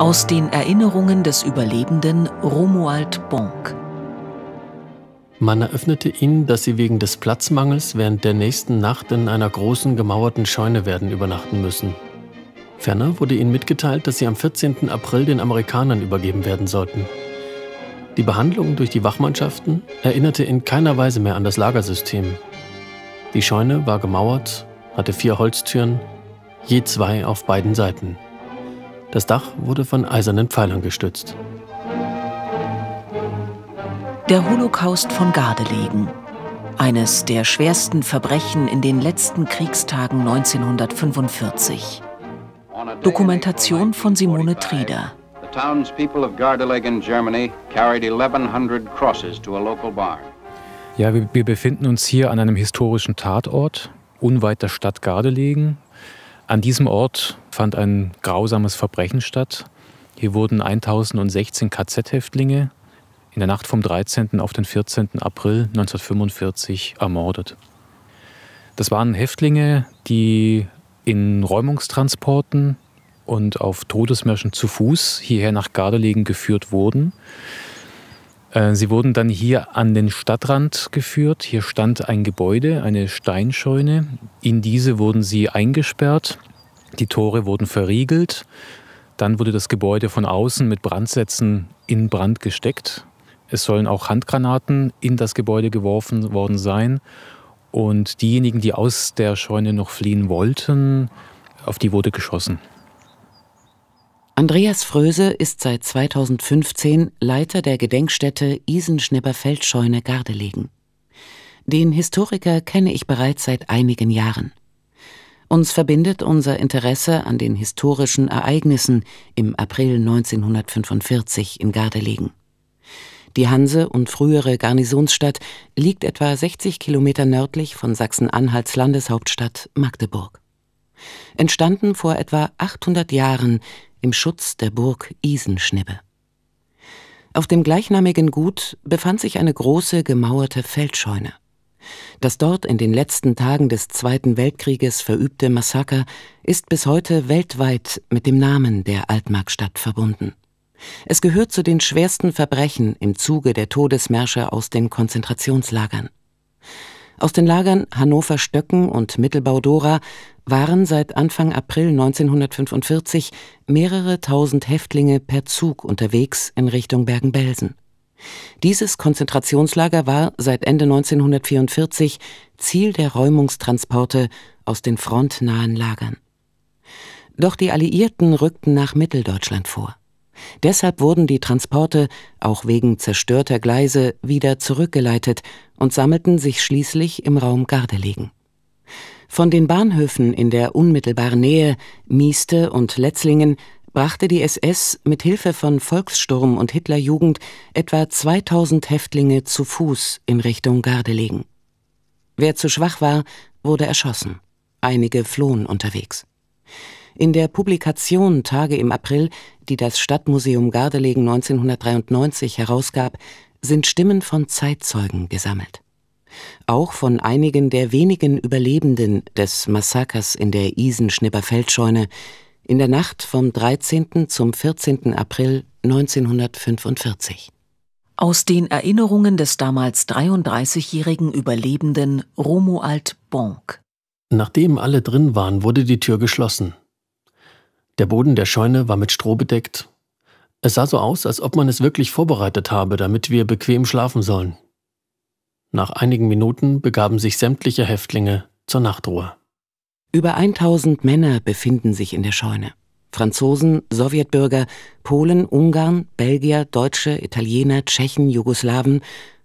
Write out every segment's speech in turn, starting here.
Aus den Erinnerungen des Überlebenden Romuald Bonk. Man eröffnete ihnen, dass sie wegen des Platzmangels während der nächsten Nacht in einer großen gemauerten Scheune werden übernachten müssen. Ferner wurde ihnen mitgeteilt, dass sie am 14. April den Amerikanern übergeben werden sollten. Die Behandlung durch die Wachmannschaften erinnerte in keiner Weise mehr an das Lagersystem. Die Scheune war gemauert, hatte vier Holztüren, je zwei auf beiden Seiten. Das Dach wurde von eisernen Pfeilern gestützt. Der Holocaust von Gardelegen. Eines der schwersten Verbrechen in den letzten Kriegstagen 1945. Dokumentation von Simone Trieder. Ja, wir, wir befinden uns hier an einem historischen Tatort, unweit der Stadt Gardelegen. An diesem Ort fand ein grausames Verbrechen statt. Hier wurden 1016 KZ-Häftlinge in der Nacht vom 13. auf den 14. April 1945 ermordet. Das waren Häftlinge, die in Räumungstransporten und auf Todesmärschen zu Fuß hierher nach Gardelegen geführt wurden. Äh, sie wurden dann hier an den Stadtrand geführt. Hier stand ein Gebäude, eine Steinscheune. In diese wurden sie eingesperrt die Tore wurden verriegelt. Dann wurde das Gebäude von außen mit Brandsätzen in Brand gesteckt. Es sollen auch Handgranaten in das Gebäude geworfen worden sein. Und diejenigen, die aus der Scheune noch fliehen wollten, auf die wurde geschossen. Andreas Fröse ist seit 2015 Leiter der Gedenkstätte Isenschnibberfeldscheune Gardelegen. Den Historiker kenne ich bereits seit einigen Jahren. Uns verbindet unser Interesse an den historischen Ereignissen im April 1945 in Gardelegen. Die Hanse und frühere Garnisonsstadt liegt etwa 60 Kilometer nördlich von Sachsen-Anhalts Landeshauptstadt Magdeburg. Entstanden vor etwa 800 Jahren im Schutz der Burg Isenschnibbe. Auf dem gleichnamigen Gut befand sich eine große gemauerte Feldscheune. Das dort in den letzten Tagen des Zweiten Weltkrieges verübte Massaker ist bis heute weltweit mit dem Namen der Altmarkstadt verbunden. Es gehört zu den schwersten Verbrechen im Zuge der Todesmärsche aus den Konzentrationslagern. Aus den Lagern Hannover-Stöcken und Mittelbau-Dora waren seit Anfang April 1945 mehrere tausend Häftlinge per Zug unterwegs in Richtung Bergen-Belsen. Dieses Konzentrationslager war seit Ende 1944 Ziel der Räumungstransporte aus den frontnahen Lagern. Doch die Alliierten rückten nach Mitteldeutschland vor. Deshalb wurden die Transporte, auch wegen zerstörter Gleise, wieder zurückgeleitet und sammelten sich schließlich im Raum Gardelegen. Von den Bahnhöfen in der unmittelbaren Nähe, Mieste und Letzlingen, brachte die SS mit Hilfe von Volkssturm und Hitlerjugend etwa 2000 Häftlinge zu Fuß in Richtung Gardelegen. Wer zu schwach war, wurde erschossen. Einige flohen unterwegs. In der Publikation Tage im April, die das Stadtmuseum Gardelegen 1993 herausgab, sind Stimmen von Zeitzeugen gesammelt. Auch von einigen der wenigen Überlebenden des Massakers in der Isenschnipper Feldscheune, in der Nacht vom 13. zum 14. April 1945. Aus den Erinnerungen des damals 33-jährigen Überlebenden Romuald Bonk. Nachdem alle drin waren, wurde die Tür geschlossen. Der Boden der Scheune war mit Stroh bedeckt. Es sah so aus, als ob man es wirklich vorbereitet habe, damit wir bequem schlafen sollen. Nach einigen Minuten begaben sich sämtliche Häftlinge zur Nachtruhe. Über 1000 Männer befinden sich in der Scheune. Franzosen, Sowjetbürger, Polen, Ungarn, Belgier, Deutsche, Italiener, Tschechen, Jugoslawen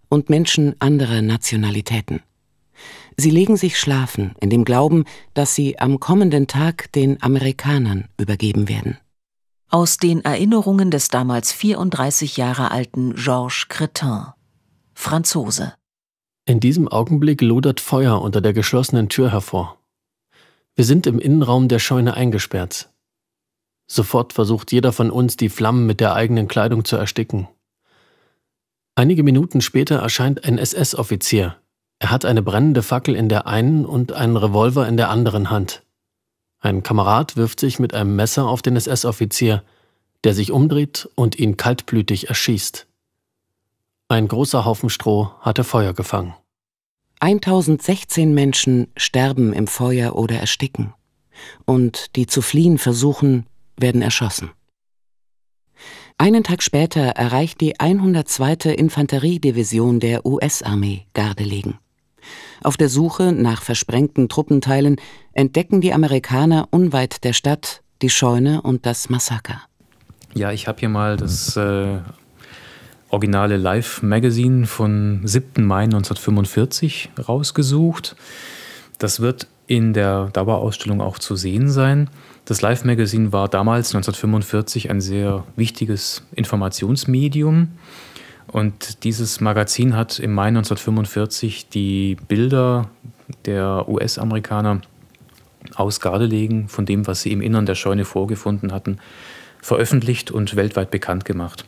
und Menschen anderer Nationalitäten. Sie legen sich schlafen in dem Glauben, dass sie am kommenden Tag den Amerikanern übergeben werden. Aus den Erinnerungen des damals 34 Jahre alten Georges Cretin, Franzose. In diesem Augenblick lodert Feuer unter der geschlossenen Tür hervor. Wir sind im Innenraum der Scheune eingesperrt. Sofort versucht jeder von uns, die Flammen mit der eigenen Kleidung zu ersticken. Einige Minuten später erscheint ein SS-Offizier. Er hat eine brennende Fackel in der einen und einen Revolver in der anderen Hand. Ein Kamerad wirft sich mit einem Messer auf den SS-Offizier, der sich umdreht und ihn kaltblütig erschießt. Ein großer Haufen Stroh hatte Feuer gefangen. 1016 Menschen sterben im Feuer oder ersticken. Und die zu fliehen versuchen, werden erschossen. Einen Tag später erreicht die 102. Infanteriedivision der US-Armee Gardelegen. Auf der Suche nach versprengten Truppenteilen entdecken die Amerikaner unweit der Stadt die Scheune und das Massaker. Ja, ich habe hier mal das äh, originale Live Magazine von 7. Mai 1945 rausgesucht. Das wird in der Dauerausstellung auch zu sehen sein. Das Live Magazine war damals 1945 ein sehr wichtiges Informationsmedium. Und dieses Magazin hat im Mai 1945 die Bilder der US-Amerikaner aus Gardelegen, von dem, was sie im Innern der Scheune vorgefunden hatten, veröffentlicht und weltweit bekannt gemacht.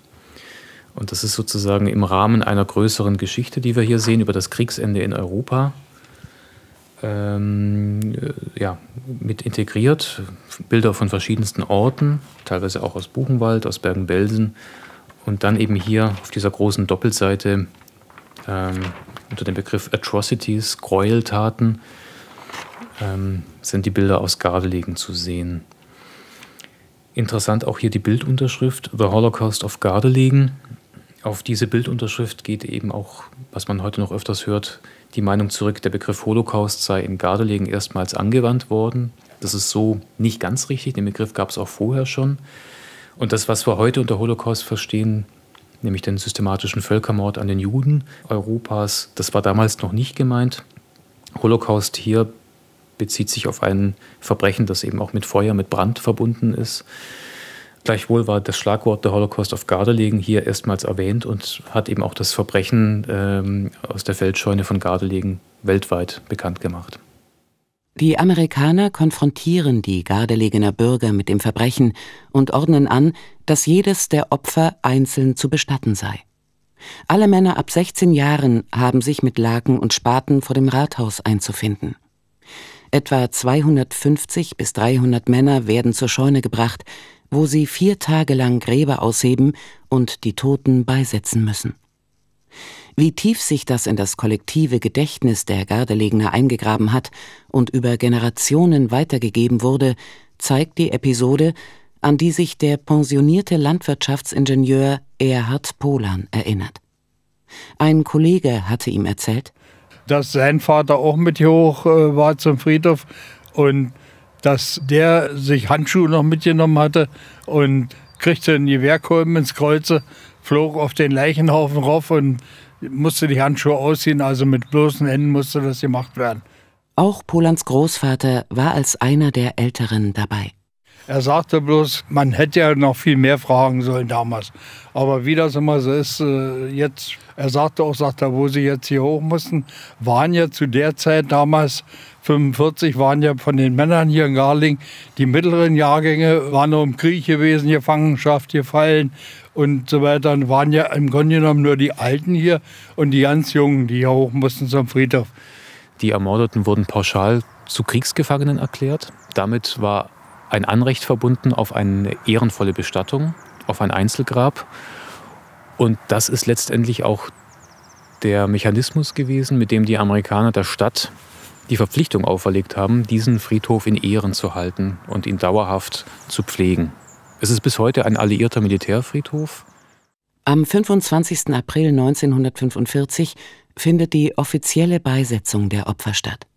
Und das ist sozusagen im Rahmen einer größeren Geschichte, die wir hier sehen, über das Kriegsende in Europa. Ähm, äh, ja, mit integriert, Bilder von verschiedensten Orten, teilweise auch aus Buchenwald, aus Bergen-Belsen und dann eben hier auf dieser großen Doppelseite ähm, unter dem Begriff Atrocities, Gräueltaten, ähm, sind die Bilder aus Gardelegen zu sehen. Interessant auch hier die Bildunterschrift The Holocaust of Gardelegen. Auf diese Bildunterschrift geht eben auch, was man heute noch öfters hört, die Meinung zurück, der Begriff Holocaust sei in Gardelegen erstmals angewandt worden. Das ist so nicht ganz richtig. Den Begriff gab es auch vorher schon. Und das, was wir heute unter Holocaust verstehen, nämlich den systematischen Völkermord an den Juden Europas, das war damals noch nicht gemeint. Holocaust hier bezieht sich auf ein Verbrechen, das eben auch mit Feuer, mit Brand verbunden ist. Gleichwohl war das Schlagwort der Holocaust auf Gardelegen hier erstmals erwähnt und hat eben auch das Verbrechen ähm, aus der Feldscheune von Gardelegen weltweit bekannt gemacht. Die Amerikaner konfrontieren die Gardelegener Bürger mit dem Verbrechen und ordnen an, dass jedes der Opfer einzeln zu bestatten sei. Alle Männer ab 16 Jahren haben sich mit Laken und Spaten vor dem Rathaus einzufinden. Etwa 250 bis 300 Männer werden zur Scheune gebracht, wo sie vier Tage lang Gräber ausheben und die Toten beisetzen müssen. Wie tief sich das in das kollektive Gedächtnis der Gardelegner eingegraben hat und über Generationen weitergegeben wurde, zeigt die Episode, an die sich der pensionierte Landwirtschaftsingenieur Erhard Polan erinnert. Ein Kollege hatte ihm erzählt, dass sein Vater auch mit hier hoch äh, war zum Friedhof und dass der sich Handschuhe noch mitgenommen hatte und kriegte einen Gewehrkolben ins Kreuze, flog auf den Leichenhaufen rauf und musste die Handschuhe ausziehen, also mit bloßen Händen musste das gemacht werden. Auch Polans Großvater war als einer der Älteren dabei. Er sagte bloß, man hätte ja noch viel mehr fragen sollen damals. Aber wie das immer so ist, äh, jetzt, er sagte auch, sagt er, wo sie jetzt hier hoch mussten, waren ja zu der Zeit damals, 45 waren ja von den Männern hier in Garling, die mittleren Jahrgänge waren noch im Krieg gewesen, Gefangenschaft gefallen und so weiter. Und waren ja im Grunde genommen nur die Alten hier und die ganz Jungen, die hier hoch mussten zum Friedhof. Die Ermordeten wurden pauschal zu Kriegsgefangenen erklärt. Damit war ein Anrecht verbunden auf eine ehrenvolle Bestattung, auf ein Einzelgrab. Und das ist letztendlich auch der Mechanismus gewesen, mit dem die Amerikaner der Stadt die Verpflichtung auferlegt haben, diesen Friedhof in Ehren zu halten und ihn dauerhaft zu pflegen. Es ist bis heute ein alliierter Militärfriedhof. Am 25. April 1945 findet die offizielle Beisetzung der Opfer statt.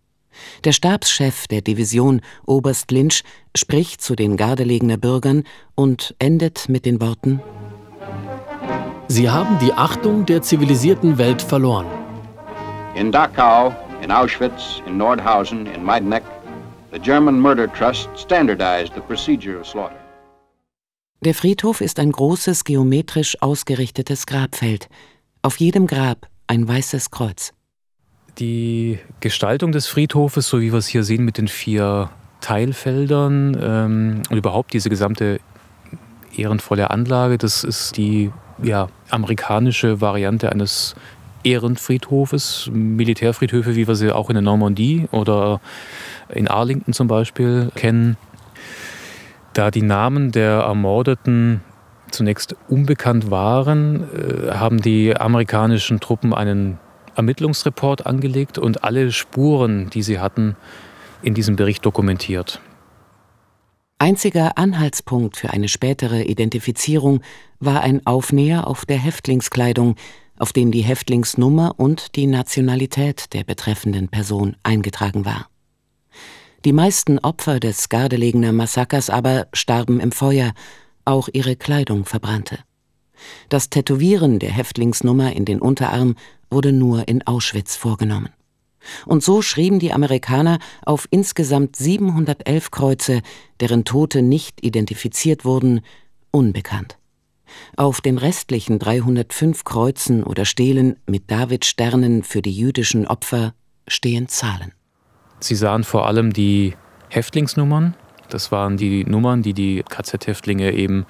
Der Stabschef der Division, Oberst Lynch, spricht zu den Gardelegener Bürgern und endet mit den Worten Sie haben die Achtung der zivilisierten Welt verloren. In Dachau, in Auschwitz, in Nordhausen, in Majdanek, the German Murder Trust standardized the procedure of slaughter. Der Friedhof ist ein großes geometrisch ausgerichtetes Grabfeld. Auf jedem Grab ein weißes Kreuz. Die Gestaltung des Friedhofes, so wie wir es hier sehen mit den vier Teilfeldern ähm, und überhaupt diese gesamte ehrenvolle Anlage, das ist die ja, amerikanische Variante eines Ehrenfriedhofes, Militärfriedhöfe, wie wir sie auch in der Normandie oder in Arlington zum Beispiel kennen. Da die Namen der Ermordeten zunächst unbekannt waren, äh, haben die amerikanischen Truppen einen Ermittlungsreport angelegt und alle Spuren, die sie hatten, in diesem Bericht dokumentiert. Einziger Anhaltspunkt für eine spätere Identifizierung war ein Aufnäher auf der Häftlingskleidung, auf dem die Häftlingsnummer und die Nationalität der betreffenden Person eingetragen war. Die meisten Opfer des Gardelegener Massakers aber starben im Feuer, auch ihre Kleidung verbrannte. Das Tätowieren der Häftlingsnummer in den Unterarm wurde nur in Auschwitz vorgenommen. Und so schrieben die Amerikaner auf insgesamt 711 Kreuze, deren Tote nicht identifiziert wurden, unbekannt. Auf den restlichen 305 Kreuzen oder Stelen mit Davidsternen für die jüdischen Opfer stehen Zahlen. Sie sahen vor allem die Häftlingsnummern das waren die Nummern, die die KZ-Häftlinge eben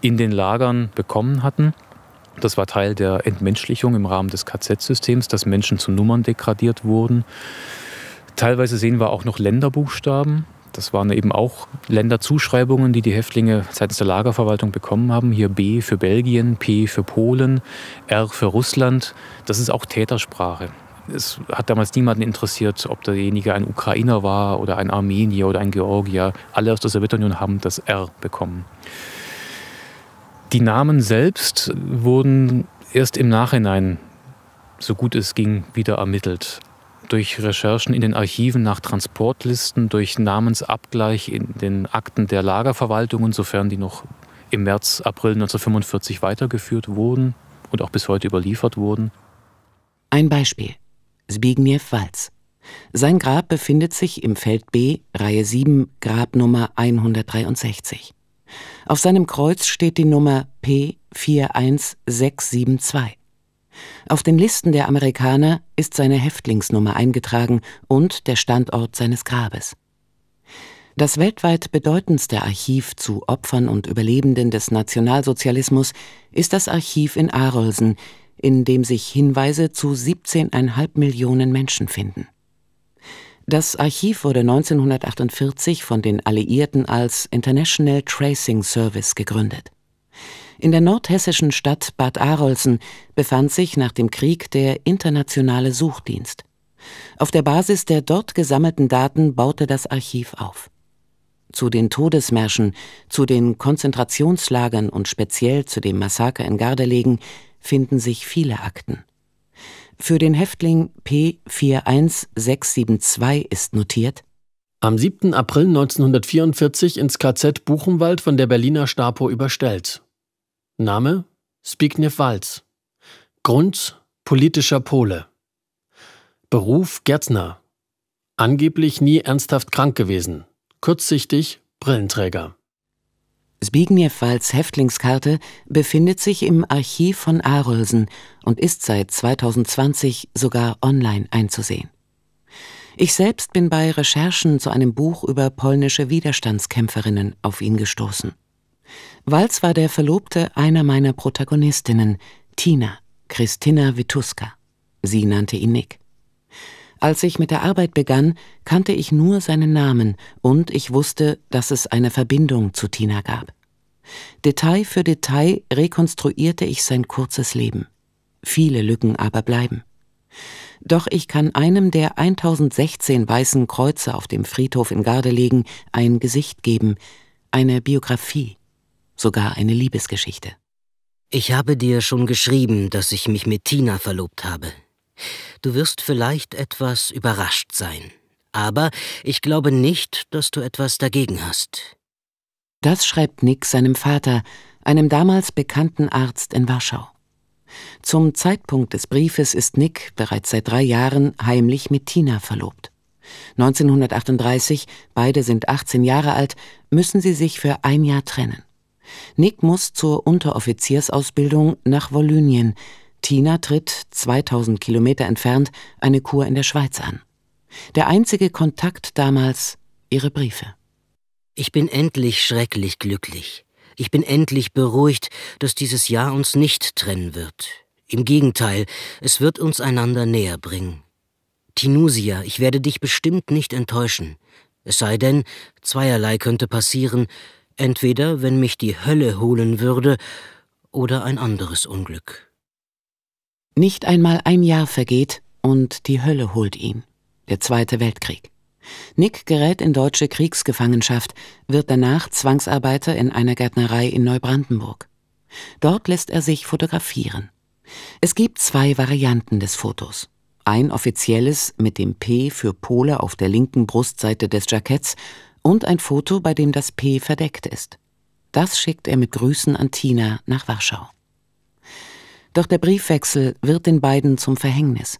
in den Lagern bekommen hatten. Das war Teil der Entmenschlichung im Rahmen des KZ-Systems, dass Menschen zu Nummern degradiert wurden. Teilweise sehen wir auch noch Länderbuchstaben. Das waren eben auch Länderzuschreibungen, die die Häftlinge seitens der Lagerverwaltung bekommen haben. Hier B für Belgien, P für Polen, R für Russland. Das ist auch Tätersprache. Es hat damals niemanden interessiert, ob derjenige ein Ukrainer war oder ein Armenier oder ein Georgier. Alle aus der Sowjetunion haben das R bekommen. Die Namen selbst wurden erst im Nachhinein, so gut es ging, wieder ermittelt. Durch Recherchen in den Archiven nach Transportlisten, durch Namensabgleich in den Akten der Lagerverwaltungen, sofern die noch im März, April 1945 weitergeführt wurden und auch bis heute überliefert wurden. Ein Beispiel. Zbigniew Walz. Sein Grab befindet sich im Feld B, Reihe 7, Grabnummer 163. Auf seinem Kreuz steht die Nummer P41672. Auf den Listen der Amerikaner ist seine Häftlingsnummer eingetragen und der Standort seines Grabes. Das weltweit bedeutendste Archiv zu Opfern und Überlebenden des Nationalsozialismus ist das Archiv in Arolsen in dem sich Hinweise zu 17,5 Millionen Menschen finden. Das Archiv wurde 1948 von den Alliierten als International Tracing Service gegründet. In der nordhessischen Stadt Bad Arolsen befand sich nach dem Krieg der internationale Suchdienst. Auf der Basis der dort gesammelten Daten baute das Archiv auf. Zu den Todesmärschen, zu den Konzentrationslagern und speziell zu dem Massaker in Gardelegen finden sich viele Akten. Für den Häftling P41672 ist notiert, am 7. April 1944 ins KZ Buchenwald von der Berliner Stapo überstellt. Name Spigniew Walz. Grund politischer Pole. Beruf Gärtner. Angeblich nie ernsthaft krank gewesen. Kurzsichtig Brillenträger. Zbigniew-Walz Häftlingskarte befindet sich im Archiv von Arolsen und ist seit 2020 sogar online einzusehen. Ich selbst bin bei Recherchen zu einem Buch über polnische Widerstandskämpferinnen auf ihn gestoßen. Walz war der Verlobte einer meiner Protagonistinnen, Tina, Christina Wituska. Sie nannte ihn Nick. Als ich mit der Arbeit begann, kannte ich nur seinen Namen und ich wusste, dass es eine Verbindung zu Tina gab. Detail für Detail rekonstruierte ich sein kurzes Leben. Viele Lücken aber bleiben. Doch ich kann einem der 1016 weißen Kreuze auf dem Friedhof in Gardelegen ein Gesicht geben, eine Biografie, sogar eine Liebesgeschichte. Ich habe dir schon geschrieben, dass ich mich mit Tina verlobt habe. Du wirst vielleicht etwas überrascht sein. Aber ich glaube nicht, dass du etwas dagegen hast. Das schreibt Nick seinem Vater, einem damals bekannten Arzt in Warschau. Zum Zeitpunkt des Briefes ist Nick bereits seit drei Jahren heimlich mit Tina verlobt. 1938, beide sind 18 Jahre alt, müssen sie sich für ein Jahr trennen. Nick muss zur Unteroffiziersausbildung nach Wolynien, Tina tritt, 2000 Kilometer entfernt, eine Kur in der Schweiz an. Der einzige Kontakt damals ihre Briefe. Ich bin endlich schrecklich glücklich. Ich bin endlich beruhigt, dass dieses Jahr uns nicht trennen wird. Im Gegenteil, es wird uns einander näher bringen. Tinusia, ich werde dich bestimmt nicht enttäuschen. Es sei denn, zweierlei könnte passieren, entweder wenn mich die Hölle holen würde oder ein anderes Unglück. Nicht einmal ein Jahr vergeht und die Hölle holt ihn. Der Zweite Weltkrieg. Nick gerät in deutsche Kriegsgefangenschaft, wird danach Zwangsarbeiter in einer Gärtnerei in Neubrandenburg. Dort lässt er sich fotografieren. Es gibt zwei Varianten des Fotos. Ein offizielles mit dem P für Pole auf der linken Brustseite des Jacketts und ein Foto, bei dem das P verdeckt ist. Das schickt er mit Grüßen an Tina nach Warschau. Doch der Briefwechsel wird den beiden zum Verhängnis.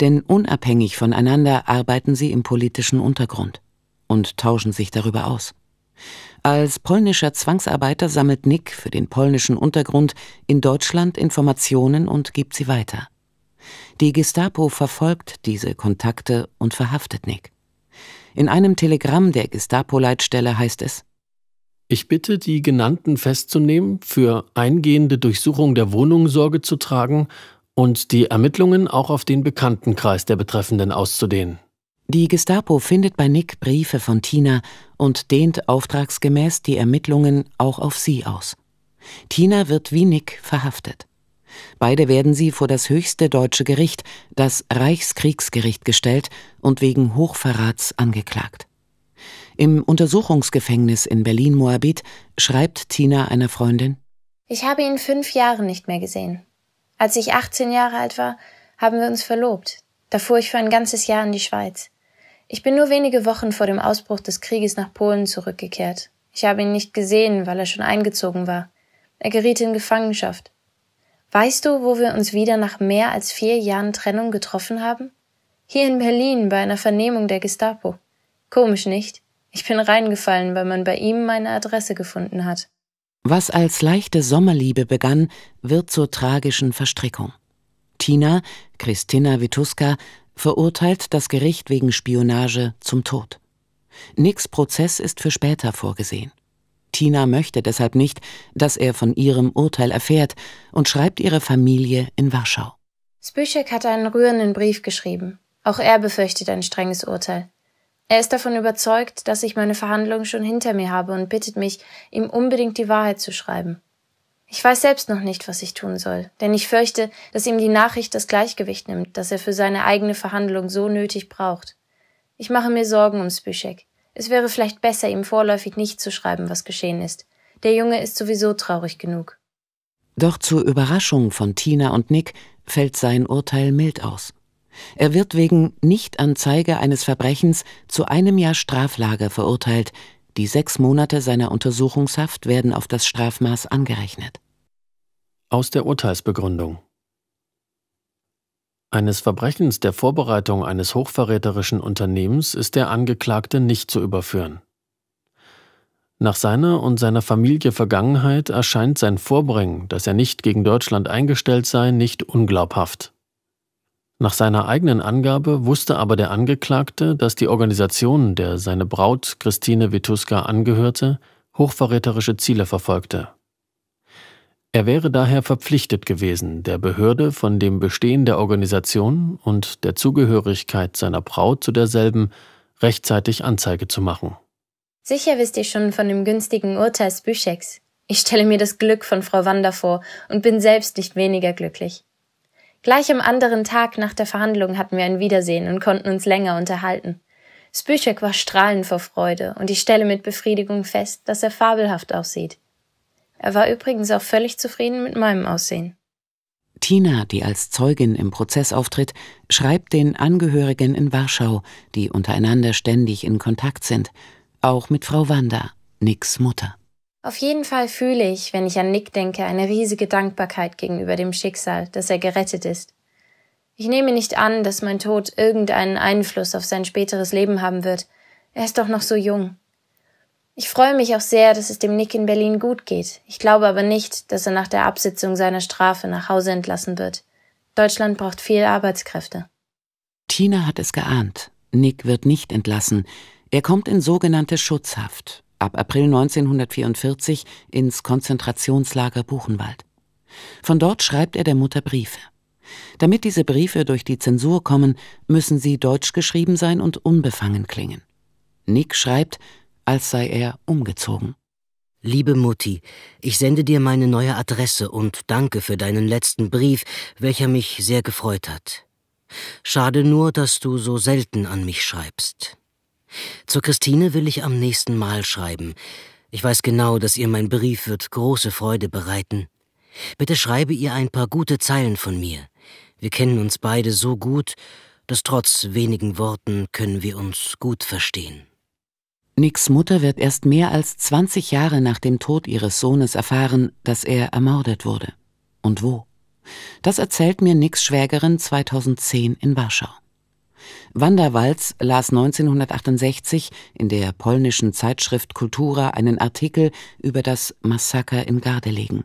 Denn unabhängig voneinander arbeiten sie im politischen Untergrund und tauschen sich darüber aus. Als polnischer Zwangsarbeiter sammelt Nick für den polnischen Untergrund in Deutschland Informationen und gibt sie weiter. Die Gestapo verfolgt diese Kontakte und verhaftet Nick. In einem Telegramm der Gestapo-Leitstelle heißt es ich bitte, die genannten festzunehmen, für eingehende Durchsuchung der Wohnung Sorge zu tragen und die Ermittlungen auch auf den Bekanntenkreis der Betreffenden auszudehnen. Die Gestapo findet bei Nick Briefe von Tina und dehnt auftragsgemäß die Ermittlungen auch auf sie aus. Tina wird wie Nick verhaftet. Beide werden sie vor das höchste deutsche Gericht, das Reichskriegsgericht, gestellt und wegen Hochverrats angeklagt. Im Untersuchungsgefängnis in Berlin-Moabit schreibt Tina einer Freundin: Ich habe ihn fünf Jahre nicht mehr gesehen. Als ich 18 Jahre alt war, haben wir uns verlobt. Da fuhr ich für ein ganzes Jahr in die Schweiz. Ich bin nur wenige Wochen vor dem Ausbruch des Krieges nach Polen zurückgekehrt. Ich habe ihn nicht gesehen, weil er schon eingezogen war. Er geriet in Gefangenschaft. Weißt du, wo wir uns wieder nach mehr als vier Jahren Trennung getroffen haben? Hier in Berlin bei einer Vernehmung der Gestapo. Komisch nicht. Ich bin reingefallen, weil man bei ihm meine Adresse gefunden hat. Was als leichte Sommerliebe begann, wird zur tragischen Verstrickung. Tina, Christina Wituska, verurteilt das Gericht wegen Spionage zum Tod. Nicks Prozess ist für später vorgesehen. Tina möchte deshalb nicht, dass er von ihrem Urteil erfährt und schreibt ihre Familie in Warschau. Spyschek hat einen rührenden Brief geschrieben. Auch er befürchtet ein strenges Urteil. Er ist davon überzeugt, dass ich meine Verhandlungen schon hinter mir habe und bittet mich, ihm unbedingt die Wahrheit zu schreiben. Ich weiß selbst noch nicht, was ich tun soll, denn ich fürchte, dass ihm die Nachricht das Gleichgewicht nimmt, das er für seine eigene Verhandlung so nötig braucht. Ich mache mir Sorgen um Spüschek. Es wäre vielleicht besser, ihm vorläufig nicht zu schreiben, was geschehen ist. Der Junge ist sowieso traurig genug. Doch zur Überraschung von Tina und Nick fällt sein Urteil mild aus. Er wird wegen Nichtanzeige eines Verbrechens zu einem Jahr Straflager verurteilt. Die sechs Monate seiner Untersuchungshaft werden auf das Strafmaß angerechnet. Aus der Urteilsbegründung Eines Verbrechens der Vorbereitung eines hochverräterischen Unternehmens ist der Angeklagte nicht zu überführen. Nach seiner und seiner Familie Vergangenheit erscheint sein Vorbringen, dass er nicht gegen Deutschland eingestellt sei, nicht unglaubhaft. Nach seiner eigenen Angabe wusste aber der Angeklagte, dass die Organisation, der seine Braut Christine Wituska angehörte, hochverräterische Ziele verfolgte. Er wäre daher verpflichtet gewesen, der Behörde von dem Bestehen der Organisation und der Zugehörigkeit seiner Braut zu derselben rechtzeitig Anzeige zu machen. Sicher wisst ihr schon von dem günstigen Urteil Büscheks. Ich stelle mir das Glück von Frau Wander vor und bin selbst nicht weniger glücklich. Gleich am anderen Tag nach der Verhandlung hatten wir ein Wiedersehen und konnten uns länger unterhalten. Spüchek war strahlend vor Freude, und ich stelle mit Befriedigung fest, dass er fabelhaft aussieht. Er war übrigens auch völlig zufrieden mit meinem Aussehen. Tina, die als Zeugin im Prozess auftritt, schreibt den Angehörigen in Warschau, die untereinander ständig in Kontakt sind, auch mit Frau Wanda, Nicks Mutter. Auf jeden Fall fühle ich, wenn ich an Nick denke, eine riesige Dankbarkeit gegenüber dem Schicksal, dass er gerettet ist. Ich nehme nicht an, dass mein Tod irgendeinen Einfluss auf sein späteres Leben haben wird. Er ist doch noch so jung. Ich freue mich auch sehr, dass es dem Nick in Berlin gut geht. Ich glaube aber nicht, dass er nach der Absitzung seiner Strafe nach Hause entlassen wird. Deutschland braucht viel Arbeitskräfte. Tina hat es geahnt. Nick wird nicht entlassen. Er kommt in sogenannte Schutzhaft ab April 1944 ins Konzentrationslager Buchenwald. Von dort schreibt er der Mutter Briefe. Damit diese Briefe durch die Zensur kommen, müssen sie deutsch geschrieben sein und unbefangen klingen. Nick schreibt, als sei er umgezogen. Liebe Mutti, ich sende dir meine neue Adresse und danke für deinen letzten Brief, welcher mich sehr gefreut hat. Schade nur, dass du so selten an mich schreibst. Zur Christine will ich am nächsten Mal schreiben. Ich weiß genau, dass ihr mein Brief wird große Freude bereiten. Bitte schreibe ihr ein paar gute Zeilen von mir. Wir kennen uns beide so gut, dass trotz wenigen Worten können wir uns gut verstehen. Nicks Mutter wird erst mehr als 20 Jahre nach dem Tod ihres Sohnes erfahren, dass er ermordet wurde. Und wo? Das erzählt mir Nicks Schwägerin 2010 in Warschau. Wanderwalz las 1968 in der polnischen Zeitschrift Kultura einen Artikel über das Massaker in Gardelegen.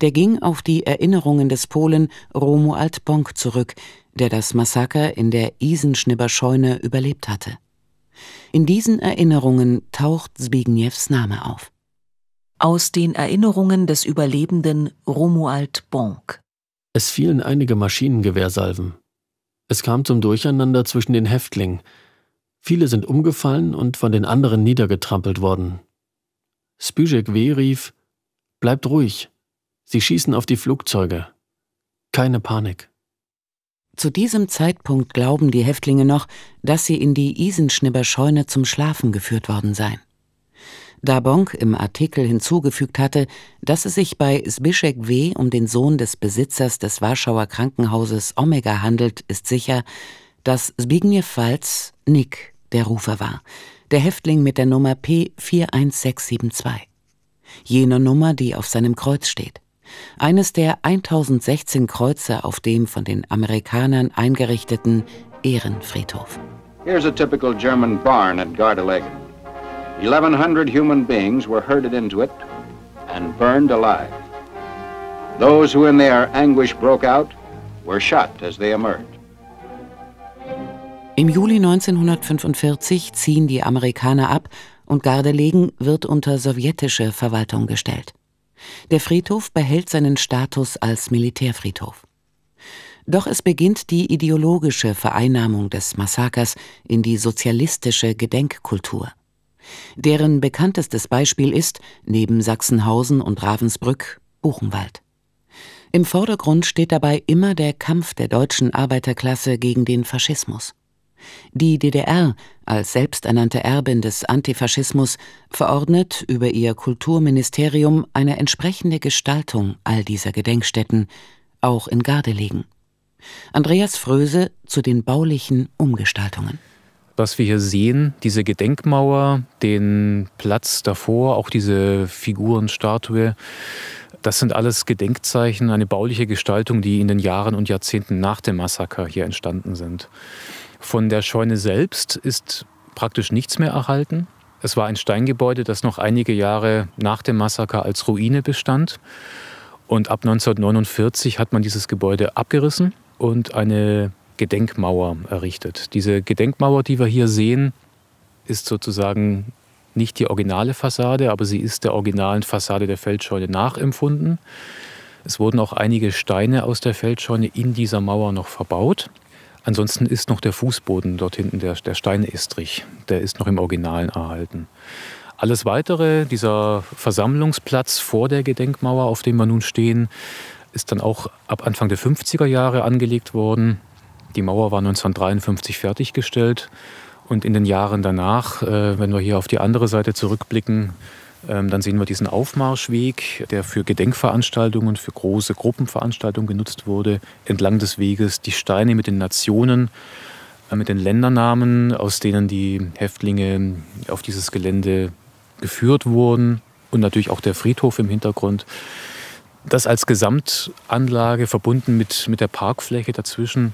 Der ging auf die Erinnerungen des Polen Romuald Bonk zurück, der das Massaker in der Isenschnibberscheune überlebt hatte. In diesen Erinnerungen taucht Zbigniews Name auf. Aus den Erinnerungen des Überlebenden Romuald Bonk. Es fielen einige Maschinengewehrsalven, es kam zum Durcheinander zwischen den Häftlingen. Viele sind umgefallen und von den anderen niedergetrampelt worden. Spüjek W. rief, Bleibt ruhig. Sie schießen auf die Flugzeuge. Keine Panik. Zu diesem Zeitpunkt glauben die Häftlinge noch, dass sie in die Isenschnibberscheune zum Schlafen geführt worden seien da Bonk im Artikel hinzugefügt hatte, dass es sich bei Zbyszek W. um den Sohn des Besitzers des Warschauer Krankenhauses Omega handelt, ist sicher, dass Zbigniew Falz Nick der Rufer war, der Häftling mit der Nummer P41672. Jene Nummer, die auf seinem Kreuz steht. Eines der 1016 Kreuze auf dem von den Amerikanern eingerichteten Ehrenfriedhof. Here's a typical German barn at Gardelegen. 1,100 human beings were herded into it and burned alive. Those who in their anguish broke out were shot as they emerged. Im Juli 1945 ziehen die Amerikaner ab und Gardelegen wird unter sowjetische Verwaltung gestellt. Der Friedhof behält seinen Status als Militärfriedhof. Doch es beginnt die ideologische Vereinnahmung des Massakers in die sozialistische Gedenkkultur. Deren bekanntestes Beispiel ist, neben Sachsenhausen und Ravensbrück, Buchenwald. Im Vordergrund steht dabei immer der Kampf der deutschen Arbeiterklasse gegen den Faschismus. Die DDR, als selbsternannte Erbin des Antifaschismus, verordnet über ihr Kulturministerium eine entsprechende Gestaltung all dieser Gedenkstätten, auch in Gardelegen. Andreas Fröse zu den baulichen Umgestaltungen was wir hier sehen, diese Gedenkmauer, den Platz davor, auch diese Figurenstatue, das sind alles Gedenkzeichen, eine bauliche Gestaltung, die in den Jahren und Jahrzehnten nach dem Massaker hier entstanden sind. Von der Scheune selbst ist praktisch nichts mehr erhalten. Es war ein Steingebäude, das noch einige Jahre nach dem Massaker als Ruine bestand. Und ab 1949 hat man dieses Gebäude abgerissen und eine Gedenkmauer errichtet. Diese Gedenkmauer, die wir hier sehen, ist sozusagen nicht die originale Fassade, aber sie ist der originalen Fassade der Feldscheune nachempfunden. Es wurden auch einige Steine aus der Feldscheune in dieser Mauer noch verbaut. Ansonsten ist noch der Fußboden dort hinten, der, der Steinestrich, der ist noch im Originalen erhalten. Alles Weitere, dieser Versammlungsplatz vor der Gedenkmauer, auf dem wir nun stehen, ist dann auch ab Anfang der 50er Jahre angelegt worden. Die Mauer war 1953 fertiggestellt und in den Jahren danach, äh, wenn wir hier auf die andere Seite zurückblicken, ähm, dann sehen wir diesen Aufmarschweg, der für Gedenkveranstaltungen, für große Gruppenveranstaltungen genutzt wurde, entlang des Weges, die Steine mit den Nationen, äh, mit den Ländernamen, aus denen die Häftlinge auf dieses Gelände geführt wurden und natürlich auch der Friedhof im Hintergrund. Das als Gesamtanlage verbunden mit, mit der Parkfläche dazwischen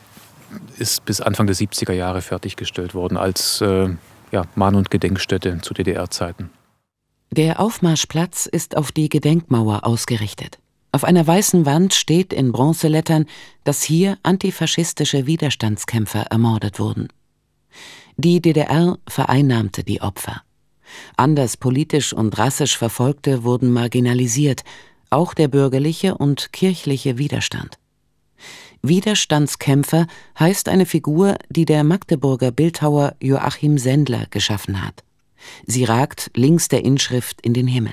ist bis Anfang der 70er Jahre fertiggestellt worden als äh, ja, Mahn- und Gedenkstätte zu DDR-Zeiten. Der Aufmarschplatz ist auf die Gedenkmauer ausgerichtet. Auf einer weißen Wand steht in Bronzelettern, dass hier antifaschistische Widerstandskämpfer ermordet wurden. Die DDR vereinnahmte die Opfer. Anders politisch und rassisch Verfolgte wurden marginalisiert, auch der bürgerliche und kirchliche Widerstand. Widerstandskämpfer heißt eine Figur, die der Magdeburger Bildhauer Joachim Sendler geschaffen hat. Sie ragt links der Inschrift in den Himmel.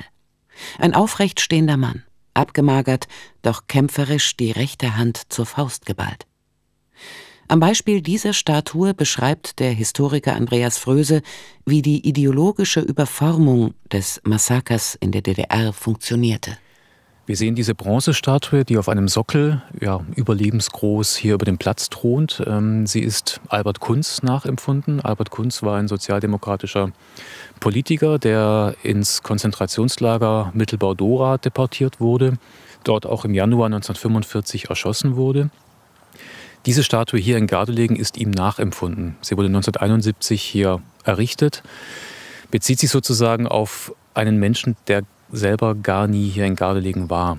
Ein aufrecht stehender Mann, abgemagert, doch kämpferisch die rechte Hand zur Faust geballt. Am Beispiel dieser Statue beschreibt der Historiker Andreas Fröse, wie die ideologische Überformung des Massakers in der DDR funktionierte. Wir sehen diese Bronzestatue, die auf einem Sockel, ja, überlebensgroß hier über dem Platz thront. Ähm, sie ist Albert Kunz nachempfunden. Albert Kunz war ein sozialdemokratischer Politiker, der ins Konzentrationslager Mittelbau-Dora deportiert wurde, dort auch im Januar 1945 erschossen wurde. Diese Statue hier in Gardelegen ist ihm nachempfunden. Sie wurde 1971 hier errichtet, bezieht sich sozusagen auf einen Menschen, der selber gar nie hier in Gardelegen war.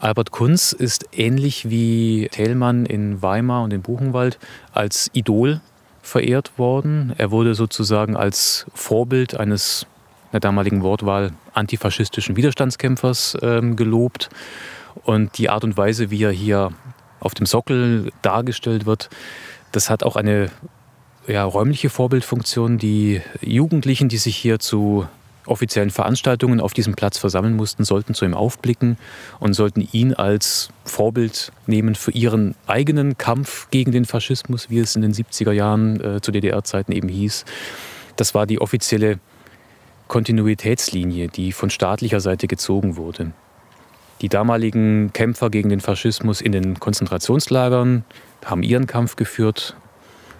Albert Kunz ist ähnlich wie Thälmann in Weimar und in Buchenwald als Idol verehrt worden. Er wurde sozusagen als Vorbild eines, in der damaligen Wortwahl, antifaschistischen Widerstandskämpfers äh, gelobt. Und die Art und Weise, wie er hier auf dem Sockel dargestellt wird, das hat auch eine ja, räumliche Vorbildfunktion. Die Jugendlichen, die sich hier zu offiziellen Veranstaltungen auf diesem Platz versammeln mussten, sollten zu ihm aufblicken und sollten ihn als Vorbild nehmen für ihren eigenen Kampf gegen den Faschismus, wie es in den 70er Jahren äh, zu DDR-Zeiten eben hieß. Das war die offizielle Kontinuitätslinie, die von staatlicher Seite gezogen wurde. Die damaligen Kämpfer gegen den Faschismus in den Konzentrationslagern haben ihren Kampf geführt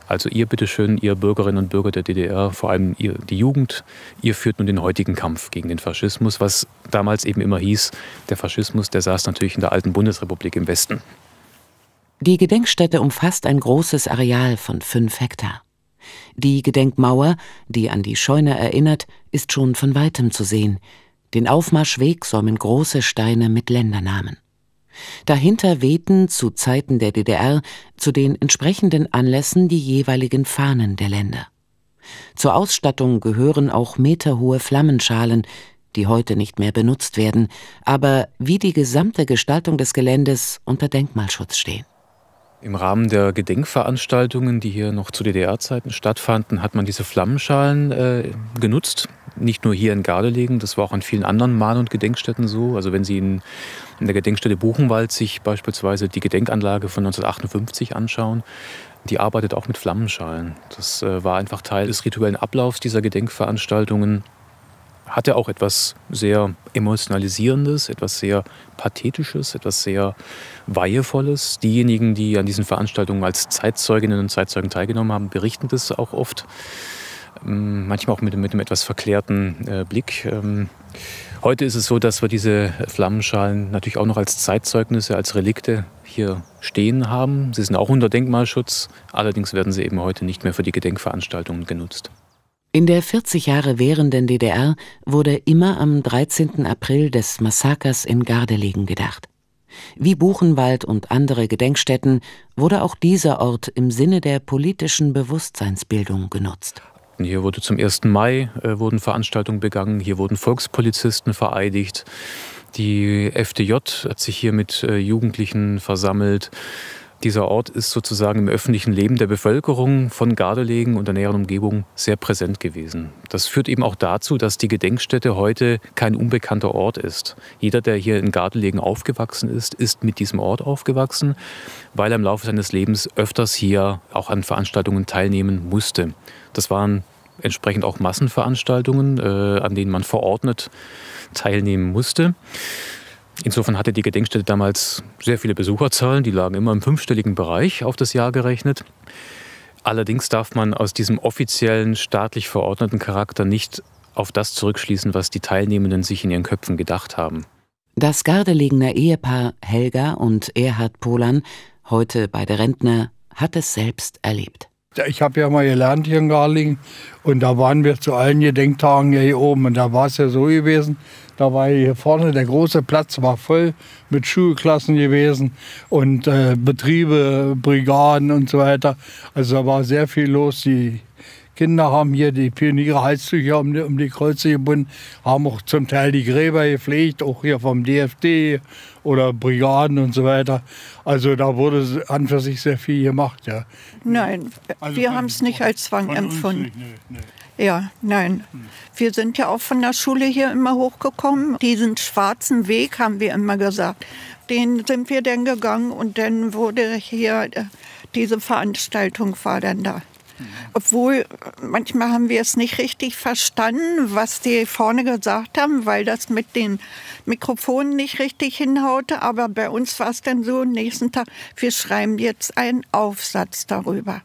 also ihr bitteschön, ihr Bürgerinnen und Bürger der DDR, vor allem ihr, die Jugend, ihr führt nun den heutigen Kampf gegen den Faschismus, was damals eben immer hieß, der Faschismus, der saß natürlich in der alten Bundesrepublik im Westen. Die Gedenkstätte umfasst ein großes Areal von fünf Hektar. Die Gedenkmauer, die an die Scheune erinnert, ist schon von weitem zu sehen. Den Aufmarschweg säumen große Steine mit Ländernamen. Dahinter wehten zu Zeiten der DDR zu den entsprechenden Anlässen die jeweiligen Fahnen der Länder. Zur Ausstattung gehören auch meterhohe Flammenschalen, die heute nicht mehr benutzt werden, aber wie die gesamte Gestaltung des Geländes unter Denkmalschutz stehen. Im Rahmen der Gedenkveranstaltungen, die hier noch zu DDR-Zeiten stattfanden, hat man diese Flammenschalen äh, genutzt. Nicht nur hier in Gardelegen, das war auch an vielen anderen Mahn- und Gedenkstätten so. Also wenn Sie in, in der Gedenkstätte Buchenwald sich beispielsweise die Gedenkanlage von 1958 anschauen, die arbeitet auch mit Flammenschalen. Das äh, war einfach Teil des rituellen Ablaufs dieser Gedenkveranstaltungen hatte auch etwas sehr Emotionalisierendes, etwas sehr Pathetisches, etwas sehr Weihevolles. Diejenigen, die an diesen Veranstaltungen als Zeitzeuginnen und Zeitzeugen teilgenommen haben, berichten das auch oft. Ähm, manchmal auch mit, mit einem etwas verklärten äh, Blick. Ähm, heute ist es so, dass wir diese Flammenschalen natürlich auch noch als Zeitzeugnisse, als Relikte hier stehen haben. Sie sind auch unter Denkmalschutz, allerdings werden sie eben heute nicht mehr für die Gedenkveranstaltungen genutzt. In der 40 Jahre währenden DDR wurde immer am 13. April des Massakers in Gardelegen gedacht. Wie Buchenwald und andere Gedenkstätten wurde auch dieser Ort im Sinne der politischen Bewusstseinsbildung genutzt. Hier wurde zum 1. Mai äh, wurden Veranstaltungen begangen, hier wurden Volkspolizisten vereidigt. Die FDJ hat sich hier mit äh, Jugendlichen versammelt. Dieser Ort ist sozusagen im öffentlichen Leben der Bevölkerung von Gardelegen und der näheren Umgebung sehr präsent gewesen. Das führt eben auch dazu, dass die Gedenkstätte heute kein unbekannter Ort ist. Jeder, der hier in Gardelegen aufgewachsen ist, ist mit diesem Ort aufgewachsen, weil er im Laufe seines Lebens öfters hier auch an Veranstaltungen teilnehmen musste. Das waren entsprechend auch Massenveranstaltungen, äh, an denen man verordnet teilnehmen musste. Insofern hatte die Gedenkstätte damals sehr viele Besucherzahlen, die lagen immer im fünfstelligen Bereich auf das Jahr gerechnet. Allerdings darf man aus diesem offiziellen, staatlich verordneten Charakter nicht auf das zurückschließen, was die Teilnehmenden sich in ihren Köpfen gedacht haben. Das Gardelegener Ehepaar Helga und Erhard Polan, heute beide Rentner, hat es selbst erlebt. Ich habe ja mal gelernt hier in Garlingen und da waren wir zu allen Gedenktagen hier oben. Und da war es ja so gewesen, da war hier vorne der große Platz, war voll mit Schulklassen gewesen und äh, Betriebe, Brigaden und so weiter. Also da war sehr viel los. Die Kinder haben hier die Pioniere Halstücher um die, um die Kreuze gebunden, haben auch zum Teil die Gräber gepflegt, auch hier vom DFD oder Brigaden und so weiter. Also da wurde an für sich sehr viel gemacht, ja. Nein, also wir haben es nicht als Zwang empfunden. Nicht, nee, nee. Ja, nein. Hm. Wir sind ja auch von der Schule hier immer hochgekommen. Diesen schwarzen Weg haben wir immer gesagt. Den sind wir dann gegangen und dann wurde hier äh, diese Veranstaltung war dann da. Obwohl manchmal haben wir es nicht richtig verstanden, was die vorne gesagt haben, weil das mit den Mikrofonen nicht richtig hinhaute. Aber bei uns war es dann so, nächsten Tag, wir schreiben jetzt einen Aufsatz darüber.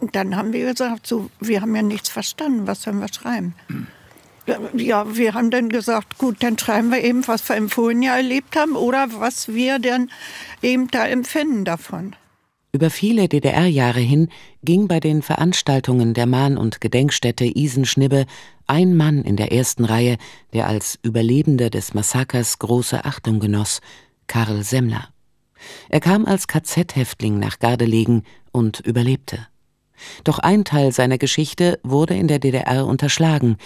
Und dann haben wir gesagt, so, wir haben ja nichts verstanden, was sollen wir schreiben? Ja, wir haben dann gesagt, gut, dann schreiben wir eben, was wir im vorigen Jahr erlebt haben oder was wir dann eben da empfinden davon. Über viele DDR-Jahre hin ging bei den Veranstaltungen der Mahn- und Gedenkstätte Isenschnibbe ein Mann in der ersten Reihe, der als Überlebender des Massakers große Achtung genoss, Karl Semmler. Er kam als KZ-Häftling nach Gardelegen und überlebte. Doch ein Teil seiner Geschichte wurde in der DDR unterschlagen.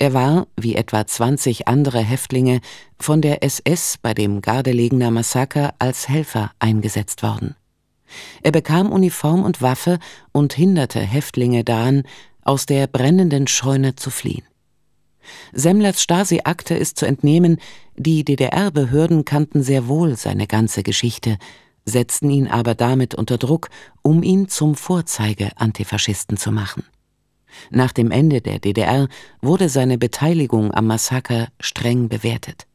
Er war, wie etwa 20 andere Häftlinge, von der SS bei dem Gardelegener Massaker als Helfer eingesetzt worden. Er bekam Uniform und Waffe und hinderte Häftlinge daran, aus der brennenden Scheune zu fliehen. Semmlers Stasi-Akte ist zu entnehmen, die DDR-Behörden kannten sehr wohl seine ganze Geschichte, setzten ihn aber damit unter Druck, um ihn zum Vorzeige-Antifaschisten zu machen. Nach dem Ende der DDR wurde seine Beteiligung am Massaker streng bewertet.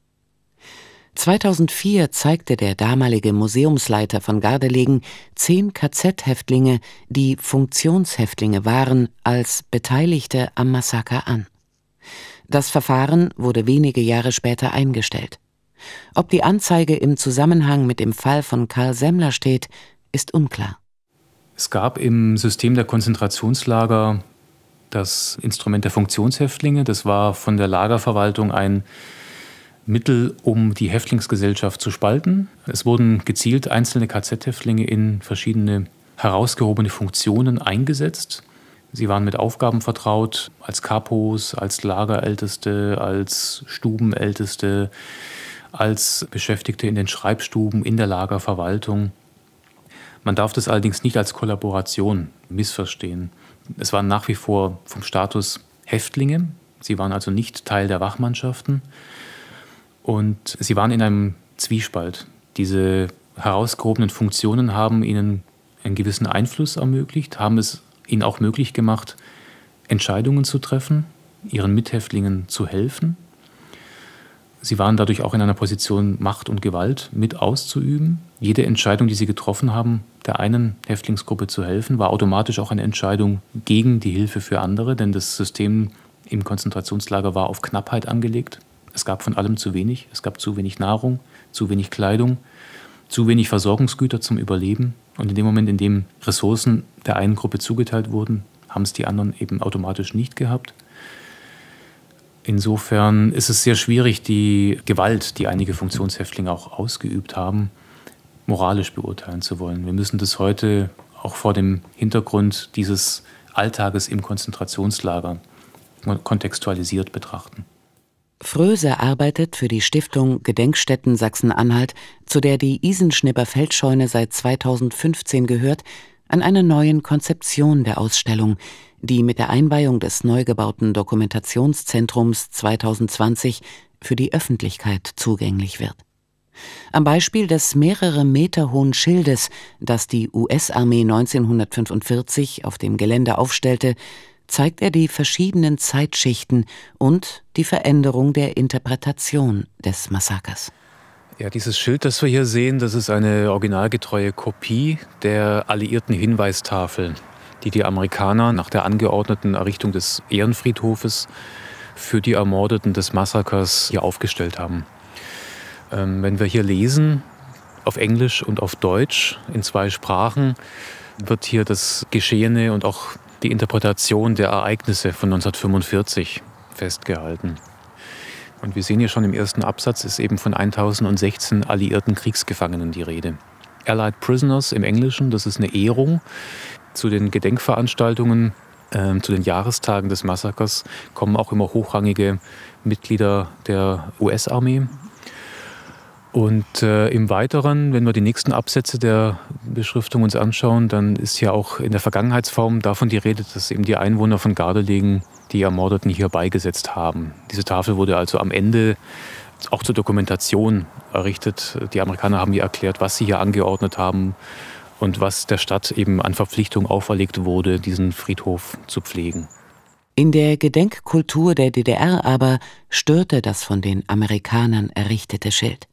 2004 zeigte der damalige Museumsleiter von Gardelegen zehn KZ-Häftlinge, die Funktionshäftlinge waren, als Beteiligte am Massaker an. Das Verfahren wurde wenige Jahre später eingestellt. Ob die Anzeige im Zusammenhang mit dem Fall von Karl Semmler steht, ist unklar. Es gab im System der Konzentrationslager das Instrument der Funktionshäftlinge. Das war von der Lagerverwaltung ein Mittel, um die Häftlingsgesellschaft zu spalten. Es wurden gezielt einzelne KZ-Häftlinge in verschiedene herausgehobene Funktionen eingesetzt. Sie waren mit Aufgaben vertraut, als Kapos, als Lagerälteste, als Stubenälteste, als Beschäftigte in den Schreibstuben, in der Lagerverwaltung. Man darf das allerdings nicht als Kollaboration missverstehen. Es waren nach wie vor vom Status Häftlinge. Sie waren also nicht Teil der Wachmannschaften. Und sie waren in einem Zwiespalt. Diese herausgehobenen Funktionen haben ihnen einen gewissen Einfluss ermöglicht, haben es ihnen auch möglich gemacht, Entscheidungen zu treffen, ihren Mithäftlingen zu helfen. Sie waren dadurch auch in einer Position, Macht und Gewalt mit auszuüben. Jede Entscheidung, die sie getroffen haben, der einen Häftlingsgruppe zu helfen, war automatisch auch eine Entscheidung gegen die Hilfe für andere, denn das System im Konzentrationslager war auf Knappheit angelegt. Es gab von allem zu wenig. Es gab zu wenig Nahrung, zu wenig Kleidung, zu wenig Versorgungsgüter zum Überleben. Und in dem Moment, in dem Ressourcen der einen Gruppe zugeteilt wurden, haben es die anderen eben automatisch nicht gehabt. Insofern ist es sehr schwierig, die Gewalt, die einige Funktionshäftlinge auch ausgeübt haben, moralisch beurteilen zu wollen. Wir müssen das heute auch vor dem Hintergrund dieses Alltages im Konzentrationslager kontextualisiert betrachten. Fröse arbeitet für die Stiftung Gedenkstätten Sachsen-Anhalt, zu der die Isenschnibber Feldscheune seit 2015 gehört, an einer neuen Konzeption der Ausstellung, die mit der Einweihung des neu gebauten Dokumentationszentrums 2020 für die Öffentlichkeit zugänglich wird. Am Beispiel des mehrere Meter hohen Schildes, das die US-Armee 1945 auf dem Gelände aufstellte, zeigt er die verschiedenen Zeitschichten und die Veränderung der Interpretation des Massakers. Ja, dieses Schild, das wir hier sehen, das ist eine originalgetreue Kopie der alliierten Hinweistafel, die die Amerikaner nach der angeordneten Errichtung des Ehrenfriedhofes für die Ermordeten des Massakers hier aufgestellt haben. Ähm, wenn wir hier lesen, auf Englisch und auf Deutsch in zwei Sprachen, wird hier das Geschehene und auch die Interpretation der Ereignisse von 1945 festgehalten. Und wir sehen hier schon im ersten Absatz ist eben von 1016 alliierten Kriegsgefangenen die Rede. Allied Prisoners im Englischen, das ist eine Ehrung. Zu den Gedenkveranstaltungen, äh, zu den Jahrestagen des Massakers kommen auch immer hochrangige Mitglieder der US-Armee und äh, im Weiteren, wenn wir die nächsten Absätze der Beschriftung uns anschauen, dann ist ja auch in der Vergangenheitsform davon die Rede, dass eben die Einwohner von Gardelegen die Ermordeten hier beigesetzt haben. Diese Tafel wurde also am Ende auch zur Dokumentation errichtet. Die Amerikaner haben hier erklärt, was sie hier angeordnet haben und was der Stadt eben an Verpflichtung auferlegt wurde, diesen Friedhof zu pflegen. In der Gedenkkultur der DDR aber störte das von den Amerikanern errichtete Schild.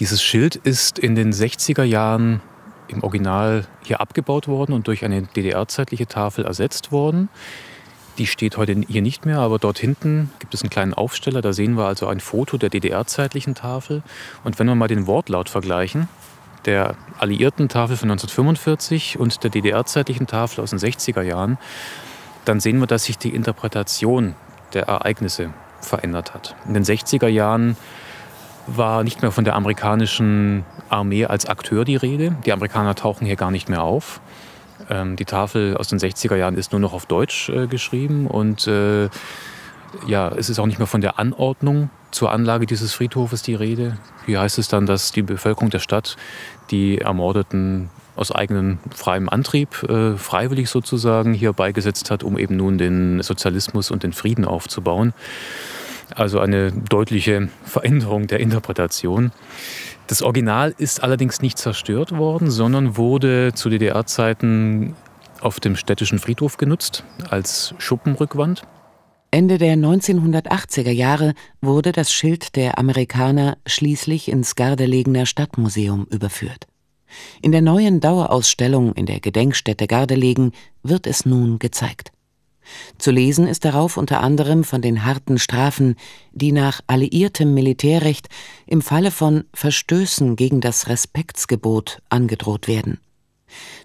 Dieses Schild ist in den 60er Jahren im Original hier abgebaut worden und durch eine DDR-zeitliche Tafel ersetzt worden. Die steht heute hier nicht mehr, aber dort hinten gibt es einen kleinen Aufsteller. Da sehen wir also ein Foto der DDR-zeitlichen Tafel. Und wenn wir mal den Wortlaut vergleichen, der alliierten Tafel von 1945 und der DDR-zeitlichen Tafel aus den 60er Jahren, dann sehen wir, dass sich die Interpretation der Ereignisse verändert hat. In den 60er Jahren war nicht mehr von der amerikanischen Armee als Akteur die Rede. Die Amerikaner tauchen hier gar nicht mehr auf. Ähm, die Tafel aus den 60er Jahren ist nur noch auf Deutsch äh, geschrieben und äh, ja, es ist auch nicht mehr von der Anordnung zur Anlage dieses Friedhofes die Rede. Hier heißt es dann, dass die Bevölkerung der Stadt die Ermordeten aus eigenem freiem Antrieb äh, freiwillig sozusagen hier beigesetzt hat, um eben nun den Sozialismus und den Frieden aufzubauen. Also eine deutliche Veränderung der Interpretation. Das Original ist allerdings nicht zerstört worden, sondern wurde zu DDR-Zeiten auf dem städtischen Friedhof genutzt als Schuppenrückwand. Ende der 1980er Jahre wurde das Schild der Amerikaner schließlich ins Gardelegener Stadtmuseum überführt. In der neuen Dauerausstellung in der Gedenkstätte Gardelegen wird es nun gezeigt. Zu lesen ist darauf unter anderem von den harten Strafen, die nach alliiertem Militärrecht im Falle von Verstößen gegen das Respektsgebot angedroht werden.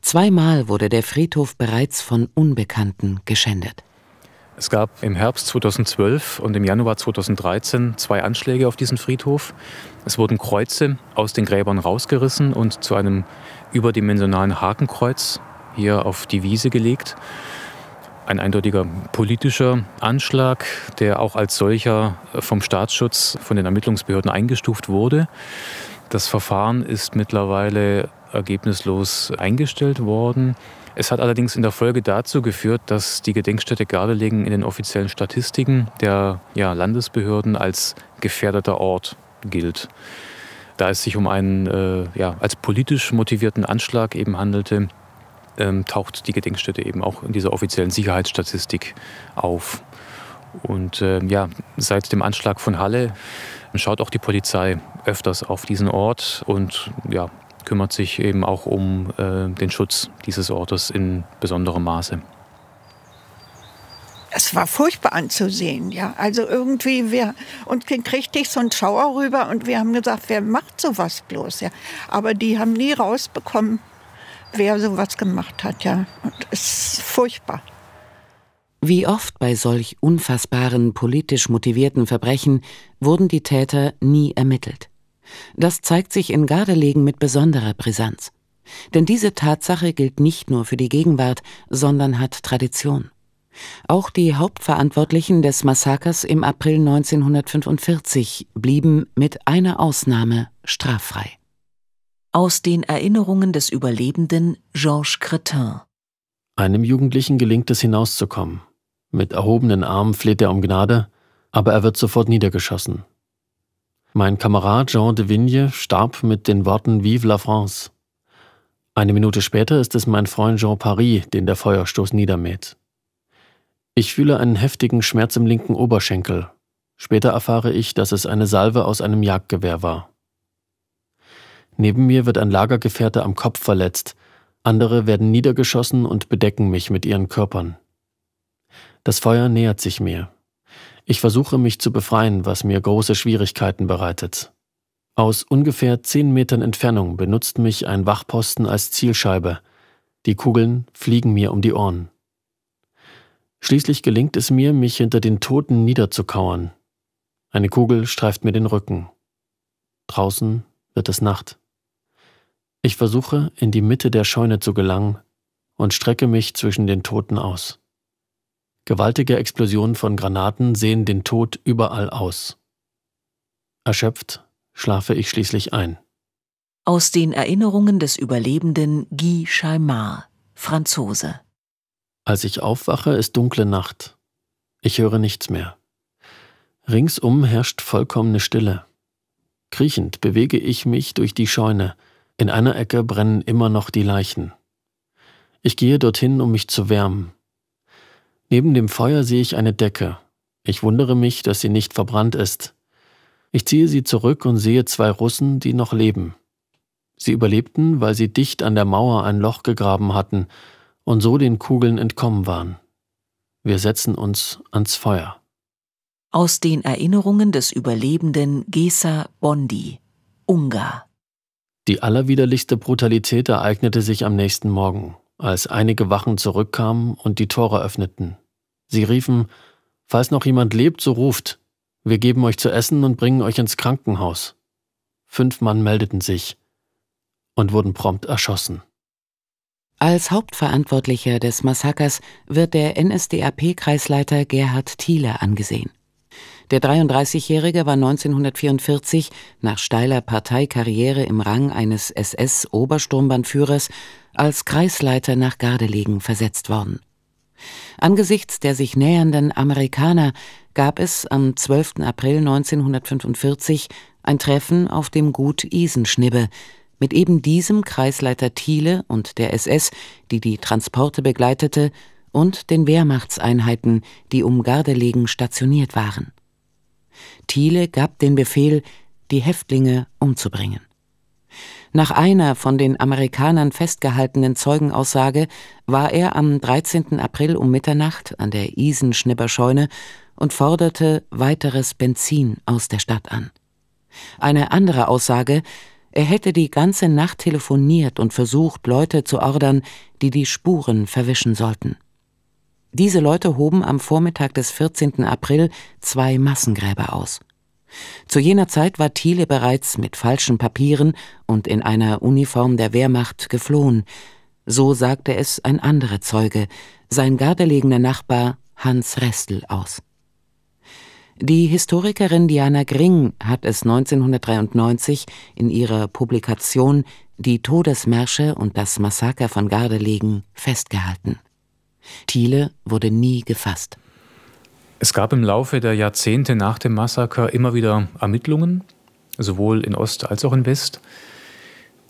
Zweimal wurde der Friedhof bereits von Unbekannten geschändet. Es gab im Herbst 2012 und im Januar 2013 zwei Anschläge auf diesen Friedhof. Es wurden Kreuze aus den Gräbern rausgerissen und zu einem überdimensionalen Hakenkreuz hier auf die Wiese gelegt. Ein eindeutiger politischer Anschlag, der auch als solcher vom Staatsschutz, von den Ermittlungsbehörden eingestuft wurde. Das Verfahren ist mittlerweile ergebnislos eingestellt worden. Es hat allerdings in der Folge dazu geführt, dass die Gedenkstätte Gardelegen in den offiziellen Statistiken der ja, Landesbehörden als gefährdeter Ort gilt. Da es sich um einen äh, ja, als politisch motivierten Anschlag eben handelte, ähm, taucht die Gedenkstätte eben auch in dieser offiziellen Sicherheitsstatistik auf. Und ähm, ja, seit dem Anschlag von Halle schaut auch die Polizei öfters auf diesen Ort und ja, kümmert sich eben auch um äh, den Schutz dieses Ortes in besonderem Maße. Es war furchtbar anzusehen, ja. Also irgendwie, wir, uns ging richtig so ein Schauer rüber und wir haben gesagt, wer macht sowas bloß, ja. Aber die haben nie rausbekommen, wer sowas gemacht hat, ja. Und es ist furchtbar. Wie oft bei solch unfassbaren politisch motivierten Verbrechen wurden die Täter nie ermittelt. Das zeigt sich in Gardelegen mit besonderer Brisanz. Denn diese Tatsache gilt nicht nur für die Gegenwart, sondern hat Tradition. Auch die Hauptverantwortlichen des Massakers im April 1945 blieben mit einer Ausnahme straffrei. Aus den Erinnerungen des Überlebenden Georges Cretin. Einem Jugendlichen gelingt es hinauszukommen. Mit erhobenen Armen fleht er um Gnade, aber er wird sofort niedergeschossen. Mein Kamerad Jean de Vigne starb mit den Worten Vive la France. Eine Minute später ist es mein Freund Jean Paris, den der Feuerstoß niedermäht. Ich fühle einen heftigen Schmerz im linken Oberschenkel. Später erfahre ich, dass es eine Salve aus einem Jagdgewehr war. Neben mir wird ein Lagergefährte am Kopf verletzt, andere werden niedergeschossen und bedecken mich mit ihren Körpern. Das Feuer nähert sich mir. Ich versuche mich zu befreien, was mir große Schwierigkeiten bereitet. Aus ungefähr zehn Metern Entfernung benutzt mich ein Wachposten als Zielscheibe. Die Kugeln fliegen mir um die Ohren. Schließlich gelingt es mir, mich hinter den Toten niederzukauern. Eine Kugel streift mir den Rücken. Draußen wird es Nacht. Ich versuche, in die Mitte der Scheune zu gelangen und strecke mich zwischen den Toten aus. Gewaltige Explosionen von Granaten sehen den Tod überall aus. Erschöpft schlafe ich schließlich ein. Aus den Erinnerungen des Überlebenden Guy Chaimar, Franzose. Als ich aufwache, ist dunkle Nacht. Ich höre nichts mehr. Ringsum herrscht vollkommene Stille. Kriechend bewege ich mich durch die Scheune. In einer Ecke brennen immer noch die Leichen. Ich gehe dorthin, um mich zu wärmen. Neben dem Feuer sehe ich eine Decke. Ich wundere mich, dass sie nicht verbrannt ist. Ich ziehe sie zurück und sehe zwei Russen, die noch leben. Sie überlebten, weil sie dicht an der Mauer ein Loch gegraben hatten und so den Kugeln entkommen waren. Wir setzen uns ans Feuer. Aus den Erinnerungen des Überlebenden Gesa Bondi, Ungar. Die allerwiderlichste Brutalität ereignete sich am nächsten Morgen als einige Wachen zurückkamen und die Tore öffneten. Sie riefen, Falls noch jemand lebt, so ruft. Wir geben euch zu essen und bringen euch ins Krankenhaus. Fünf Mann meldeten sich und wurden prompt erschossen. Als Hauptverantwortlicher des Massakers wird der NSDAP-Kreisleiter Gerhard Thiele angesehen. Der 33-Jährige war 1944 nach steiler Parteikarriere im Rang eines SS-Obersturmbannführers als Kreisleiter nach Gardelegen versetzt worden. Angesichts der sich nähernden Amerikaner gab es am 12. April 1945 ein Treffen auf dem Gut Isenschnibbe mit eben diesem Kreisleiter Thiele und der SS, die die Transporte begleitete, und den Wehrmachtseinheiten, die um Gardelegen stationiert waren. Thiele gab den Befehl, die Häftlinge umzubringen. Nach einer von den Amerikanern festgehaltenen Zeugenaussage war er am 13. April um Mitternacht an der Isenschnibberscheune und forderte weiteres Benzin aus der Stadt an. Eine andere Aussage, er hätte die ganze Nacht telefoniert und versucht, Leute zu ordern, die die Spuren verwischen sollten. Diese Leute hoben am Vormittag des 14. April zwei Massengräber aus. Zu jener Zeit war Thiele bereits mit falschen Papieren und in einer Uniform der Wehrmacht geflohen. So sagte es ein anderer Zeuge, sein gardelegener Nachbar Hans Restel aus. Die Historikerin Diana Gring hat es 1993 in ihrer Publikation Die Todesmärsche und das Massaker von Gardelegen festgehalten. Thiele wurde nie gefasst. Es gab im Laufe der Jahrzehnte nach dem Massaker immer wieder Ermittlungen, sowohl in Ost als auch in West.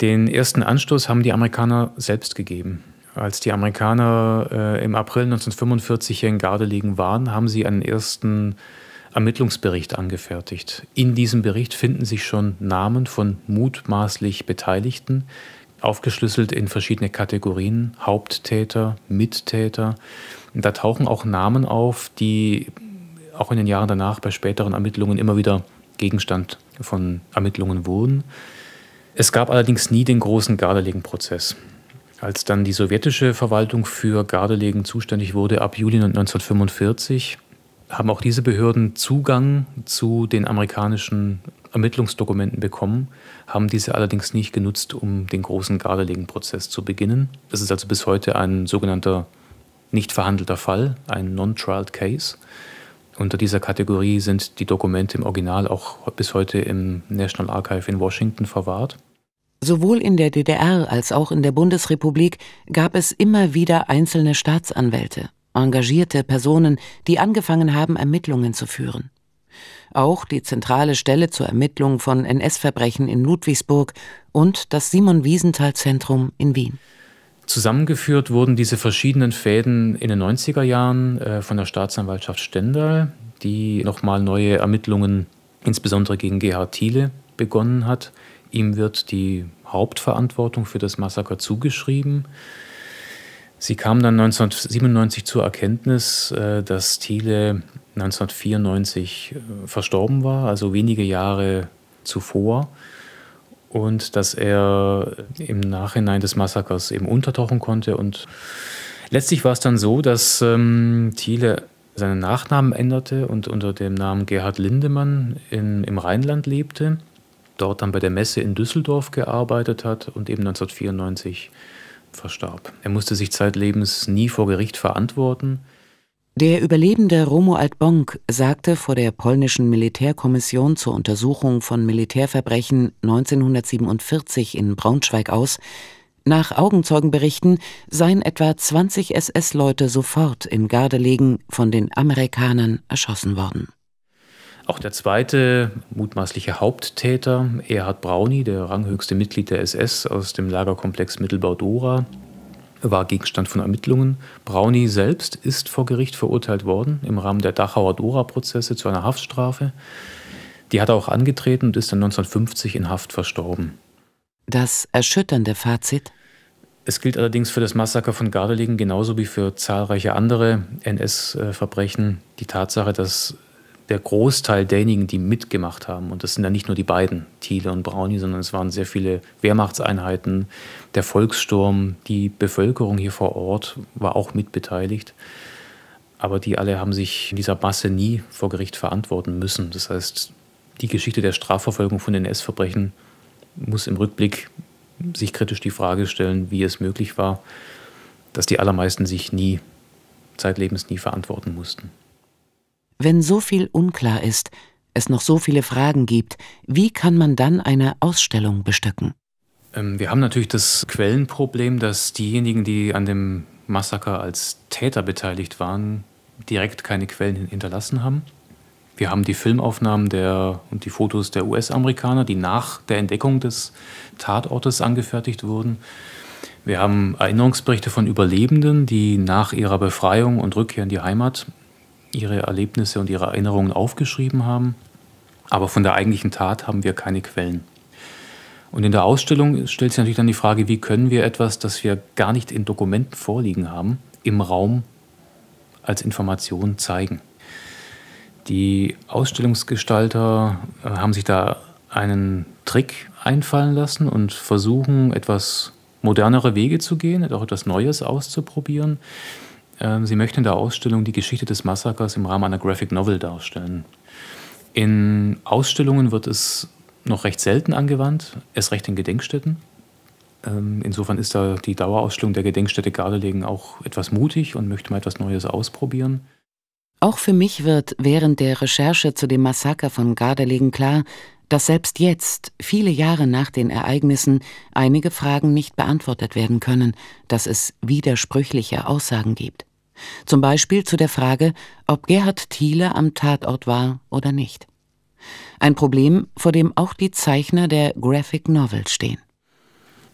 Den ersten Anstoß haben die Amerikaner selbst gegeben. Als die Amerikaner äh, im April 1945 hier in Gardelegen waren, haben sie einen ersten Ermittlungsbericht angefertigt. In diesem Bericht finden sich schon Namen von mutmaßlich Beteiligten, aufgeschlüsselt in verschiedene Kategorien, Haupttäter, Mittäter. Und da tauchen auch Namen auf, die auch in den Jahren danach bei späteren Ermittlungen immer wieder Gegenstand von Ermittlungen wurden. Es gab allerdings nie den großen Gardelegen-Prozess. Als dann die sowjetische Verwaltung für Gardelegen zuständig wurde, ab Juli 1945, haben auch diese Behörden Zugang zu den amerikanischen Ermittlungsdokumenten bekommen, haben diese allerdings nicht genutzt, um den großen Gardelegen-Prozess zu beginnen. Das ist also bis heute ein sogenannter nicht verhandelter Fall, ein non trialed Case. Unter dieser Kategorie sind die Dokumente im Original auch bis heute im National Archive in Washington verwahrt. Sowohl in der DDR als auch in der Bundesrepublik gab es immer wieder einzelne Staatsanwälte, engagierte Personen, die angefangen haben, Ermittlungen zu führen. Auch die zentrale Stelle zur Ermittlung von NS-Verbrechen in Ludwigsburg und das Simon-Wiesenthal-Zentrum in Wien. Zusammengeführt wurden diese verschiedenen Fäden in den 90er Jahren äh, von der Staatsanwaltschaft Stendal, die nochmal neue Ermittlungen insbesondere gegen Gerhard Thiele begonnen hat. Ihm wird die Hauptverantwortung für das Massaker zugeschrieben. Sie kam dann 1997 zur Erkenntnis, äh, dass Thiele 1994 äh, verstorben war, also wenige Jahre zuvor, und dass er im Nachhinein des Massakers eben untertauchen konnte. Und letztlich war es dann so, dass ähm, Thiele seinen Nachnamen änderte und unter dem Namen Gerhard Lindemann in, im Rheinland lebte, dort dann bei der Messe in Düsseldorf gearbeitet hat und eben 1994 verstarb. Er musste sich zeitlebens nie vor Gericht verantworten. Der Überlebende Romuald Bonk sagte vor der polnischen Militärkommission zur Untersuchung von Militärverbrechen 1947 in Braunschweig aus, nach Augenzeugenberichten seien etwa 20 SS-Leute sofort in Gardelegen von den Amerikanern erschossen worden. Auch der zweite mutmaßliche Haupttäter, Erhard Brauni, der ranghöchste Mitglied der SS aus dem Lagerkomplex Mittelbau-Dora, war Gegenstand von Ermittlungen. Brauni selbst ist vor Gericht verurteilt worden im Rahmen der Dachauer Dora-Prozesse zu einer Haftstrafe. Die hat er auch angetreten und ist dann 1950 in Haft verstorben. Das erschütternde Fazit? Es gilt allerdings für das Massaker von Gardelegen genauso wie für zahlreiche andere NS-Verbrechen die Tatsache, dass der Großteil derjenigen, die mitgemacht haben, und das sind ja nicht nur die beiden, Thiele und Brauni, sondern es waren sehr viele Wehrmachtseinheiten, der Volkssturm, die Bevölkerung hier vor Ort war auch mitbeteiligt. Aber die alle haben sich in dieser Masse nie vor Gericht verantworten müssen. Das heißt, die Geschichte der Strafverfolgung von NS-Verbrechen muss im Rückblick sich kritisch die Frage stellen, wie es möglich war, dass die allermeisten sich nie, zeitlebens nie verantworten mussten. Wenn so viel unklar ist, es noch so viele Fragen gibt, wie kann man dann eine Ausstellung bestücken? Ähm, wir haben natürlich das Quellenproblem, dass diejenigen, die an dem Massaker als Täter beteiligt waren, direkt keine Quellen hinterlassen haben. Wir haben die Filmaufnahmen der, und die Fotos der US-Amerikaner, die nach der Entdeckung des Tatortes angefertigt wurden. Wir haben Erinnerungsberichte von Überlebenden, die nach ihrer Befreiung und Rückkehr in die Heimat ihre Erlebnisse und ihre Erinnerungen aufgeschrieben haben, aber von der eigentlichen Tat haben wir keine Quellen. Und in der Ausstellung stellt sich natürlich dann die Frage, wie können wir etwas, das wir gar nicht in Dokumenten vorliegen haben, im Raum als Information zeigen. Die Ausstellungsgestalter äh, haben sich da einen Trick einfallen lassen und versuchen, etwas modernere Wege zu gehen, auch etwas Neues auszuprobieren. Ähm, Sie möchte in der Ausstellung die Geschichte des Massakers im Rahmen einer Graphic Novel darstellen. In Ausstellungen wird es noch recht selten angewandt, erst recht in Gedenkstätten. Ähm, insofern ist da die Dauerausstellung der Gedenkstätte Gardelegen auch etwas mutig und möchte mal etwas Neues ausprobieren. Auch für mich wird während der Recherche zu dem Massaker von Gardelegen klar, dass selbst jetzt, viele Jahre nach den Ereignissen, einige Fragen nicht beantwortet werden können, dass es widersprüchliche Aussagen gibt. Zum Beispiel zu der Frage, ob Gerhard Thiele am Tatort war oder nicht. Ein Problem, vor dem auch die Zeichner der Graphic Novel stehen.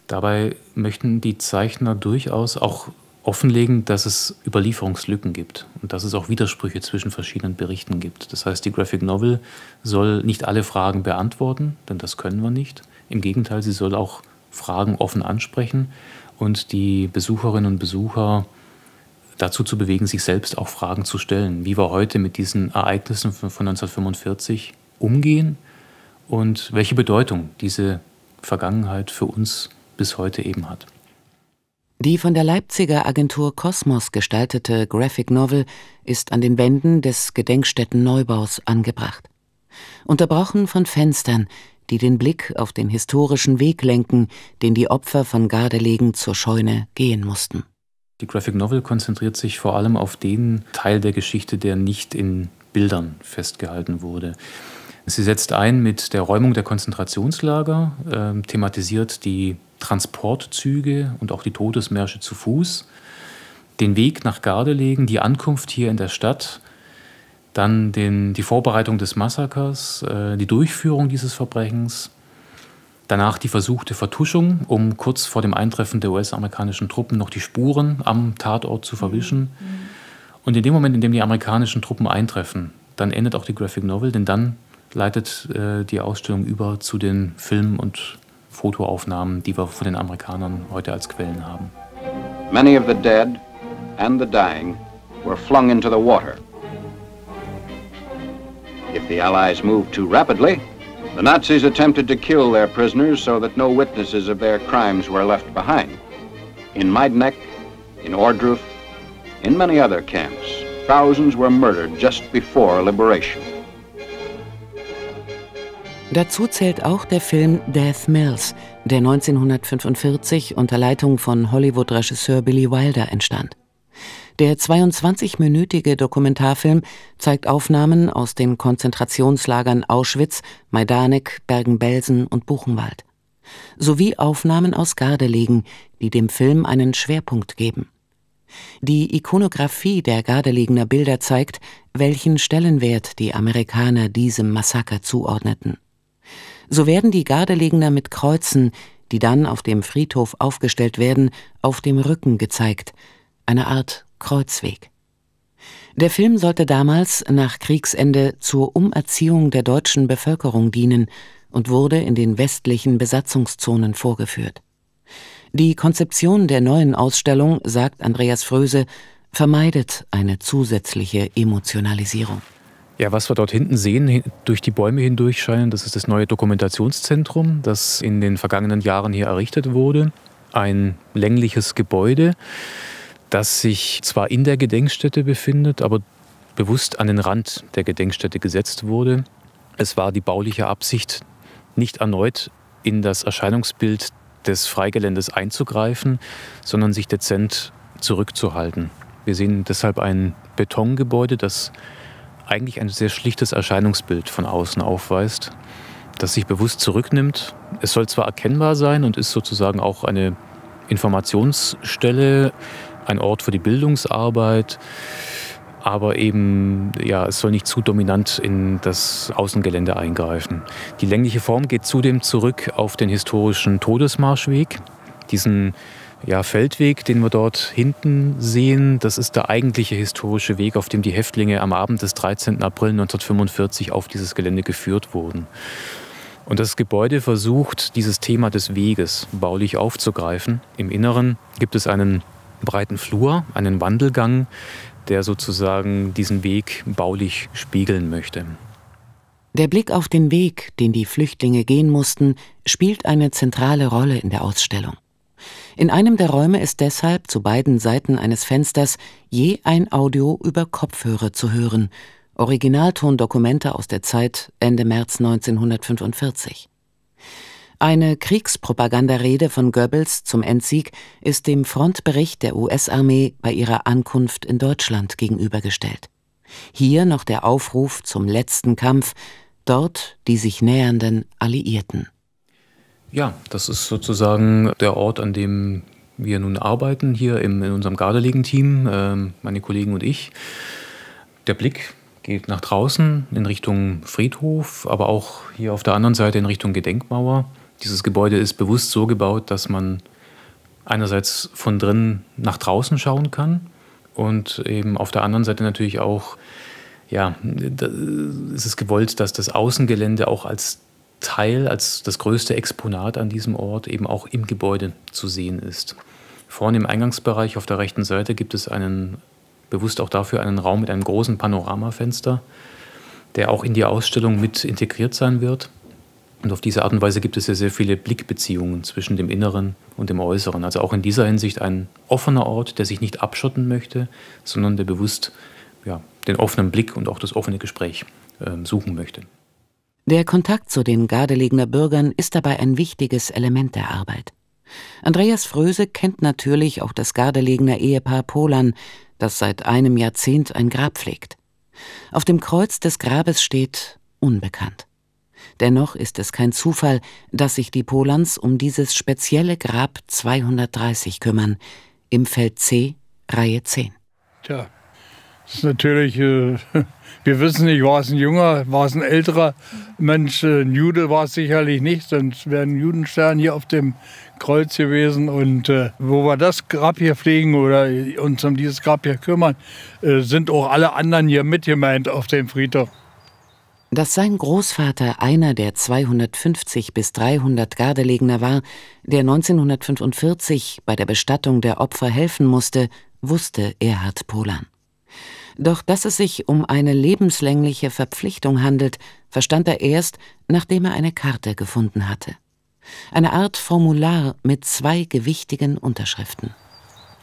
Dabei möchten die Zeichner durchaus, auch offenlegen, dass es Überlieferungslücken gibt und dass es auch Widersprüche zwischen verschiedenen Berichten gibt. Das heißt, die Graphic Novel soll nicht alle Fragen beantworten, denn das können wir nicht. Im Gegenteil, sie soll auch Fragen offen ansprechen und die Besucherinnen und Besucher dazu zu bewegen, sich selbst auch Fragen zu stellen, wie wir heute mit diesen Ereignissen von 1945 umgehen und welche Bedeutung diese Vergangenheit für uns bis heute eben hat. Die von der Leipziger Agentur Kosmos gestaltete Graphic Novel ist an den Wänden des Gedenkstättenneubaus angebracht. Unterbrochen von Fenstern, die den Blick auf den historischen Weg lenken, den die Opfer von Gardelegen zur Scheune gehen mussten. Die Graphic Novel konzentriert sich vor allem auf den Teil der Geschichte, der nicht in Bildern festgehalten wurde. Sie setzt ein mit der Räumung der Konzentrationslager, äh, thematisiert die Transportzüge und auch die Todesmärsche zu Fuß, den Weg nach Gardelegen, die Ankunft hier in der Stadt, dann den, die Vorbereitung des Massakers, äh, die Durchführung dieses Verbrechens, danach die versuchte Vertuschung, um kurz vor dem Eintreffen der US-amerikanischen Truppen noch die Spuren am Tatort zu verwischen. Mhm. Und in dem Moment, in dem die amerikanischen Truppen eintreffen, dann endet auch die Graphic Novel, denn dann leitet äh, die Ausstellung über zu den Filmen und Fotoaufnahmen, die wir von den Amerikanern heute als Quellen haben. Many of the dead and the dying were flung into the water. If the Allies moved too rapidly, the Nazis attempted to kill their prisoners so that no witnesses of their crimes were left behind. In Majdanek, in Ordruf, in many other camps, thousands were murdered just before liberation. Dazu zählt auch der Film Death Mills, der 1945 unter Leitung von Hollywood-Regisseur Billy Wilder entstand. Der 22-minütige Dokumentarfilm zeigt Aufnahmen aus den Konzentrationslagern Auschwitz, Majdanek, Bergen-Belsen und Buchenwald. Sowie Aufnahmen aus Gardelegen, die dem Film einen Schwerpunkt geben. Die Ikonografie der Gardelegener Bilder zeigt, welchen Stellenwert die Amerikaner diesem Massaker zuordneten so werden die Gardelegner mit Kreuzen, die dann auf dem Friedhof aufgestellt werden, auf dem Rücken gezeigt, eine Art Kreuzweg. Der Film sollte damals nach Kriegsende zur Umerziehung der deutschen Bevölkerung dienen und wurde in den westlichen Besatzungszonen vorgeführt. Die Konzeption der neuen Ausstellung, sagt Andreas Fröse, vermeidet eine zusätzliche Emotionalisierung. Ja, was wir dort hinten sehen, durch die Bäume hindurch scheinen, das ist das neue Dokumentationszentrum, das in den vergangenen Jahren hier errichtet wurde. Ein längliches Gebäude, das sich zwar in der Gedenkstätte befindet, aber bewusst an den Rand der Gedenkstätte gesetzt wurde. Es war die bauliche Absicht, nicht erneut in das Erscheinungsbild des Freigeländes einzugreifen, sondern sich dezent zurückzuhalten. Wir sehen deshalb ein Betongebäude, das eigentlich ein sehr schlichtes Erscheinungsbild von außen aufweist, das sich bewusst zurücknimmt. Es soll zwar erkennbar sein und ist sozusagen auch eine Informationsstelle, ein Ort für die Bildungsarbeit, aber eben, ja, es soll nicht zu dominant in das Außengelände eingreifen. Die längliche Form geht zudem zurück auf den historischen Todesmarschweg, diesen ja, Feldweg, den wir dort hinten sehen, das ist der eigentliche historische Weg, auf dem die Häftlinge am Abend des 13. April 1945 auf dieses Gelände geführt wurden. Und das Gebäude versucht, dieses Thema des Weges baulich aufzugreifen. Im Inneren gibt es einen breiten Flur, einen Wandelgang, der sozusagen diesen Weg baulich spiegeln möchte. Der Blick auf den Weg, den die Flüchtlinge gehen mussten, spielt eine zentrale Rolle in der Ausstellung. In einem der Räume ist deshalb zu beiden Seiten eines Fensters je ein Audio über Kopfhörer zu hören. Originaltondokumente aus der Zeit Ende März 1945. Eine Kriegspropagandarede von Goebbels zum Endsieg ist dem Frontbericht der US-Armee bei ihrer Ankunft in Deutschland gegenübergestellt. Hier noch der Aufruf zum letzten Kampf, dort die sich nähernden Alliierten. Ja, das ist sozusagen der Ort, an dem wir nun arbeiten, hier im, in unserem Gardelegen-Team, äh, meine Kollegen und ich. Der Blick geht nach draußen in Richtung Friedhof, aber auch hier auf der anderen Seite in Richtung Gedenkmauer. Dieses Gebäude ist bewusst so gebaut, dass man einerseits von drinnen nach draußen schauen kann und eben auf der anderen Seite natürlich auch, ja, es ist gewollt, dass das Außengelände auch als Teil, als das größte Exponat an diesem Ort eben auch im Gebäude zu sehen ist. Vorne im Eingangsbereich auf der rechten Seite gibt es einen, bewusst auch dafür, einen Raum mit einem großen Panoramafenster, der auch in die Ausstellung mit integriert sein wird. Und auf diese Art und Weise gibt es ja sehr viele Blickbeziehungen zwischen dem Inneren und dem Äußeren. Also auch in dieser Hinsicht ein offener Ort, der sich nicht abschotten möchte, sondern der bewusst ja, den offenen Blick und auch das offene Gespräch äh, suchen möchte. Der Kontakt zu den Gardelegener Bürgern ist dabei ein wichtiges Element der Arbeit. Andreas Fröse kennt natürlich auch das Gardelegener Ehepaar Polan, das seit einem Jahrzehnt ein Grab pflegt. Auf dem Kreuz des Grabes steht unbekannt. Dennoch ist es kein Zufall, dass sich die Polans um dieses spezielle Grab 230 kümmern, im Feld C, Reihe 10. Tja, das ist natürlich äh, Wir wissen nicht, war es ein junger, war es ein älterer Mensch. Ein Jude war es sicherlich nicht, sonst wäre ein Judenstern hier auf dem Kreuz gewesen. Und äh, wo wir das Grab hier pflegen oder uns um dieses Grab hier kümmern, äh, sind auch alle anderen hier mitgemeint auf dem Friedhof. Dass sein Großvater einer der 250 bis 300 Gardelegner war, der 1945 bei der Bestattung der Opfer helfen musste, wusste Erhard Polan. Doch dass es sich um eine lebenslängliche Verpflichtung handelt, verstand er erst, nachdem er eine Karte gefunden hatte. Eine Art Formular mit zwei gewichtigen Unterschriften.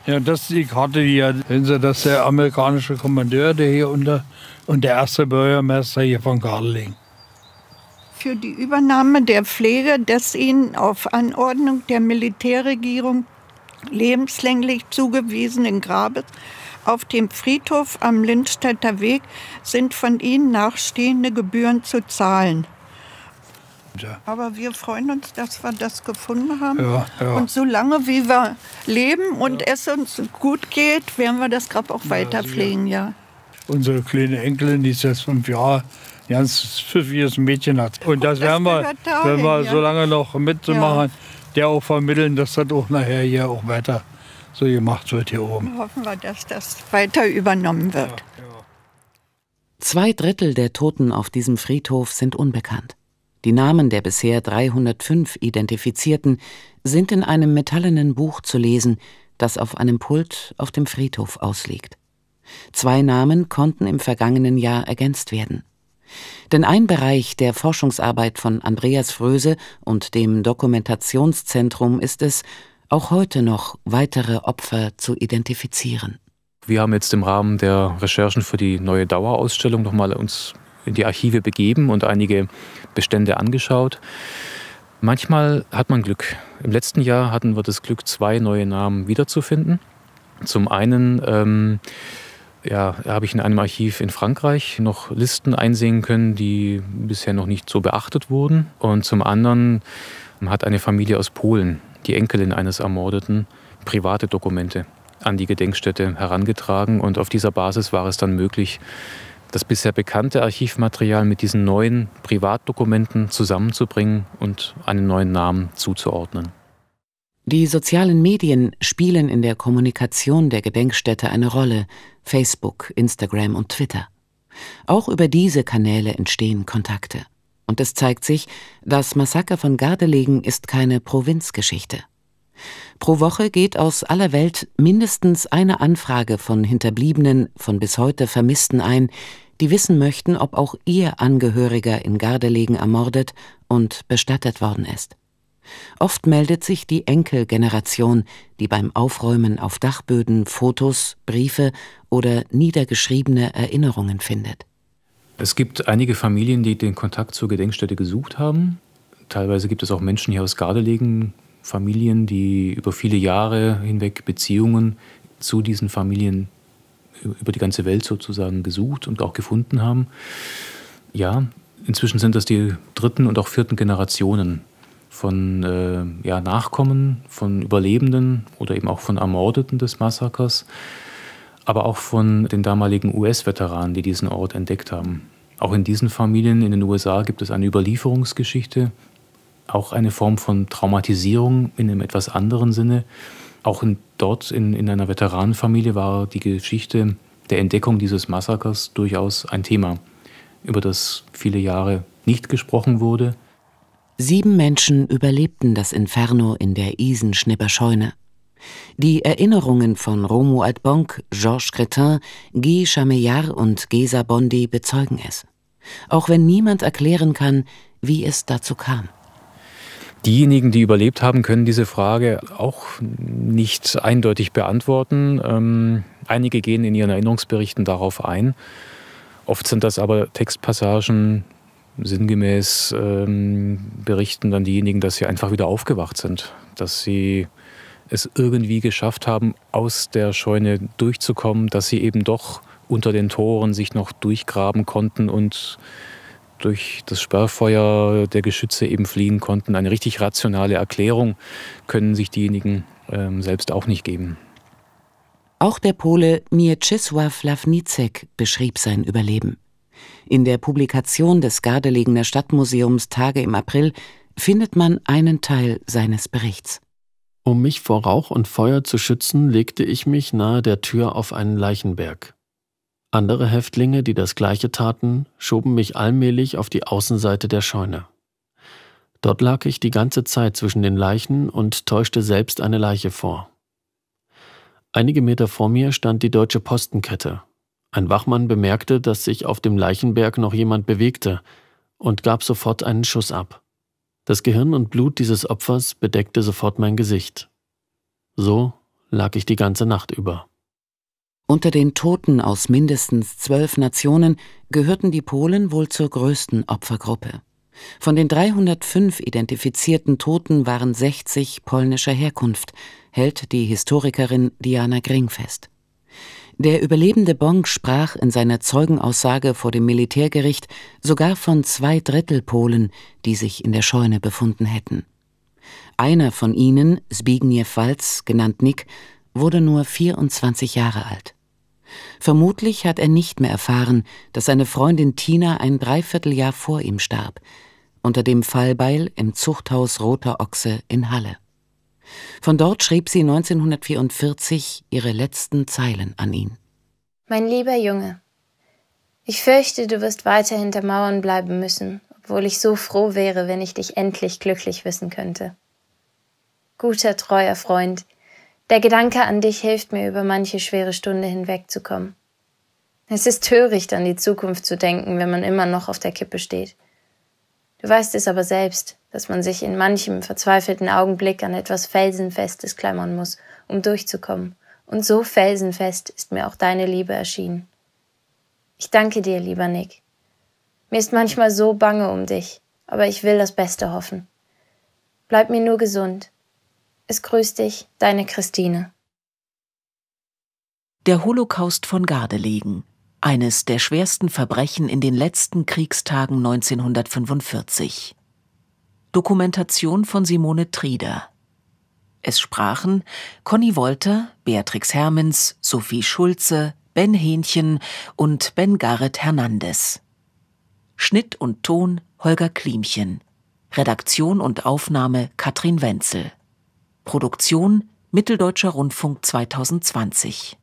Ja, das ist die Karte hier. Sehen Sie, das ist der amerikanische Kommandeur, der hier unter und der erste Bürgermeister hier von Gardeling. Für die Übernahme der Pflege des Ihnen auf Anordnung der Militärregierung lebenslänglich zugewiesenen Grabes auf dem Friedhof am Lindstädter Weg sind von ihnen nachstehende Gebühren zu zahlen. Ja. Aber wir freuen uns, dass wir das gefunden haben. Ja, ja. Und solange wie wir leben und es uns gut geht, werden wir das Grab auch weiter pflegen, ja. Unsere kleine Enkelin, die ist jetzt fünf Jahre, ein ganz pfiffiges Mädchen hat. Und das, das werden wir, dahin, wenn wir so lange noch mitzumachen, der auch vermitteln, dass das auch nachher hier auch weiter so gemacht wird hier oben. Hoffen wir, dass das weiter übernommen wird. Ja, ja. Zwei Drittel der Toten auf diesem Friedhof sind unbekannt. Die Namen der bisher 305 Identifizierten sind in einem metallenen Buch zu lesen, das auf einem Pult auf dem Friedhof ausliegt. Zwei Namen konnten im vergangenen Jahr ergänzt werden. Denn ein Bereich der Forschungsarbeit von Andreas Fröse und dem Dokumentationszentrum ist es, auch heute noch weitere Opfer zu identifizieren. Wir haben jetzt im Rahmen der Recherchen für die neue Dauerausstellung nochmal uns in die Archive begeben und einige Bestände angeschaut. Manchmal hat man Glück. Im letzten Jahr hatten wir das Glück, zwei neue Namen wiederzufinden. Zum einen ähm, ja, habe ich in einem Archiv in Frankreich noch Listen einsehen können, die bisher noch nicht so beachtet wurden. Und zum anderen hat eine Familie aus Polen die Enkelin eines Ermordeten, private Dokumente an die Gedenkstätte herangetragen. Und auf dieser Basis war es dann möglich, das bisher bekannte Archivmaterial mit diesen neuen Privatdokumenten zusammenzubringen und einen neuen Namen zuzuordnen. Die sozialen Medien spielen in der Kommunikation der Gedenkstätte eine Rolle, Facebook, Instagram und Twitter. Auch über diese Kanäle entstehen Kontakte. Und es zeigt sich, das Massaker von Gardelegen ist keine Provinzgeschichte. Pro Woche geht aus aller Welt mindestens eine Anfrage von Hinterbliebenen, von bis heute Vermissten ein, die wissen möchten, ob auch ihr Angehöriger in Gardelegen ermordet und bestattet worden ist. Oft meldet sich die Enkelgeneration, die beim Aufräumen auf Dachböden Fotos, Briefe oder niedergeschriebene Erinnerungen findet. Es gibt einige Familien, die den Kontakt zur Gedenkstätte gesucht haben. Teilweise gibt es auch Menschen hier aus Gardelegen, Familien, die über viele Jahre hinweg Beziehungen zu diesen Familien über die ganze Welt sozusagen gesucht und auch gefunden haben. Ja, inzwischen sind das die dritten und auch vierten Generationen von äh, ja, Nachkommen, von Überlebenden oder eben auch von Ermordeten des Massakers aber auch von den damaligen US-Veteranen, die diesen Ort entdeckt haben. Auch in diesen Familien in den USA gibt es eine Überlieferungsgeschichte, auch eine Form von Traumatisierung in einem etwas anderen Sinne. Auch in, dort in, in einer Veteranenfamilie war die Geschichte der Entdeckung dieses Massakers durchaus ein Thema, über das viele Jahre nicht gesprochen wurde. Sieben Menschen überlebten das Inferno in der Isenschnipper die Erinnerungen von Romuald Bonk, Georges Cretin, Guy Chameillard und Gesa Bondi bezeugen es. Auch wenn niemand erklären kann, wie es dazu kam. Diejenigen, die überlebt haben, können diese Frage auch nicht eindeutig beantworten. Ähm, einige gehen in ihren Erinnerungsberichten darauf ein. Oft sind das aber Textpassagen, sinngemäß ähm, berichten dann diejenigen, dass sie einfach wieder aufgewacht sind, dass sie es irgendwie geschafft haben, aus der Scheune durchzukommen, dass sie eben doch unter den Toren sich noch durchgraben konnten und durch das Sperrfeuer der Geschütze eben fliehen konnten. Eine richtig rationale Erklärung können sich diejenigen ähm, selbst auch nicht geben. Auch der Pole Mieczysław Lawnicek beschrieb sein Überleben. In der Publikation des Gardelegener Stadtmuseums Tage im April findet man einen Teil seines Berichts. Um mich vor Rauch und Feuer zu schützen, legte ich mich nahe der Tür auf einen Leichenberg. Andere Häftlinge, die das gleiche taten, schoben mich allmählich auf die Außenseite der Scheune. Dort lag ich die ganze Zeit zwischen den Leichen und täuschte selbst eine Leiche vor. Einige Meter vor mir stand die deutsche Postenkette. Ein Wachmann bemerkte, dass sich auf dem Leichenberg noch jemand bewegte und gab sofort einen Schuss ab. Das Gehirn und Blut dieses Opfers bedeckte sofort mein Gesicht. So lag ich die ganze Nacht über. Unter den Toten aus mindestens zwölf Nationen gehörten die Polen wohl zur größten Opfergruppe. Von den 305 identifizierten Toten waren 60 polnischer Herkunft, hält die Historikerin Diana Gring fest. Der überlebende Bonk sprach in seiner Zeugenaussage vor dem Militärgericht sogar von zwei Drittel Polen, die sich in der Scheune befunden hätten. Einer von ihnen, Zbigniew Walz, genannt Nick, wurde nur 24 Jahre alt. Vermutlich hat er nicht mehr erfahren, dass seine Freundin Tina ein Dreivierteljahr vor ihm starb, unter dem Fallbeil im Zuchthaus Roter Ochse in Halle. Von dort schrieb sie 1944 ihre letzten Zeilen an ihn. Mein lieber Junge, ich fürchte, du wirst weiter hinter Mauern bleiben müssen, obwohl ich so froh wäre, wenn ich dich endlich glücklich wissen könnte. Guter, treuer Freund, der Gedanke an dich hilft mir, über manche schwere Stunde hinwegzukommen. Es ist töricht, an die Zukunft zu denken, wenn man immer noch auf der Kippe steht. Du weißt es aber selbst, dass man sich in manchem verzweifelten Augenblick an etwas Felsenfestes klammern muss, um durchzukommen. Und so felsenfest ist mir auch deine Liebe erschienen. Ich danke dir, lieber Nick. Mir ist manchmal so bange um dich, aber ich will das Beste hoffen. Bleib mir nur gesund. Es grüßt dich, deine Christine. Der Holocaust von Gardelegen eines der schwersten Verbrechen in den letzten Kriegstagen 1945. Dokumentation von Simone Trieder. Es sprachen Conny Wolter, Beatrix Hermens, Sophie Schulze, Ben Hähnchen und Ben Garrett Hernandez. Schnitt und Ton Holger Klimchen. Redaktion und Aufnahme Katrin Wenzel. Produktion Mitteldeutscher Rundfunk 2020.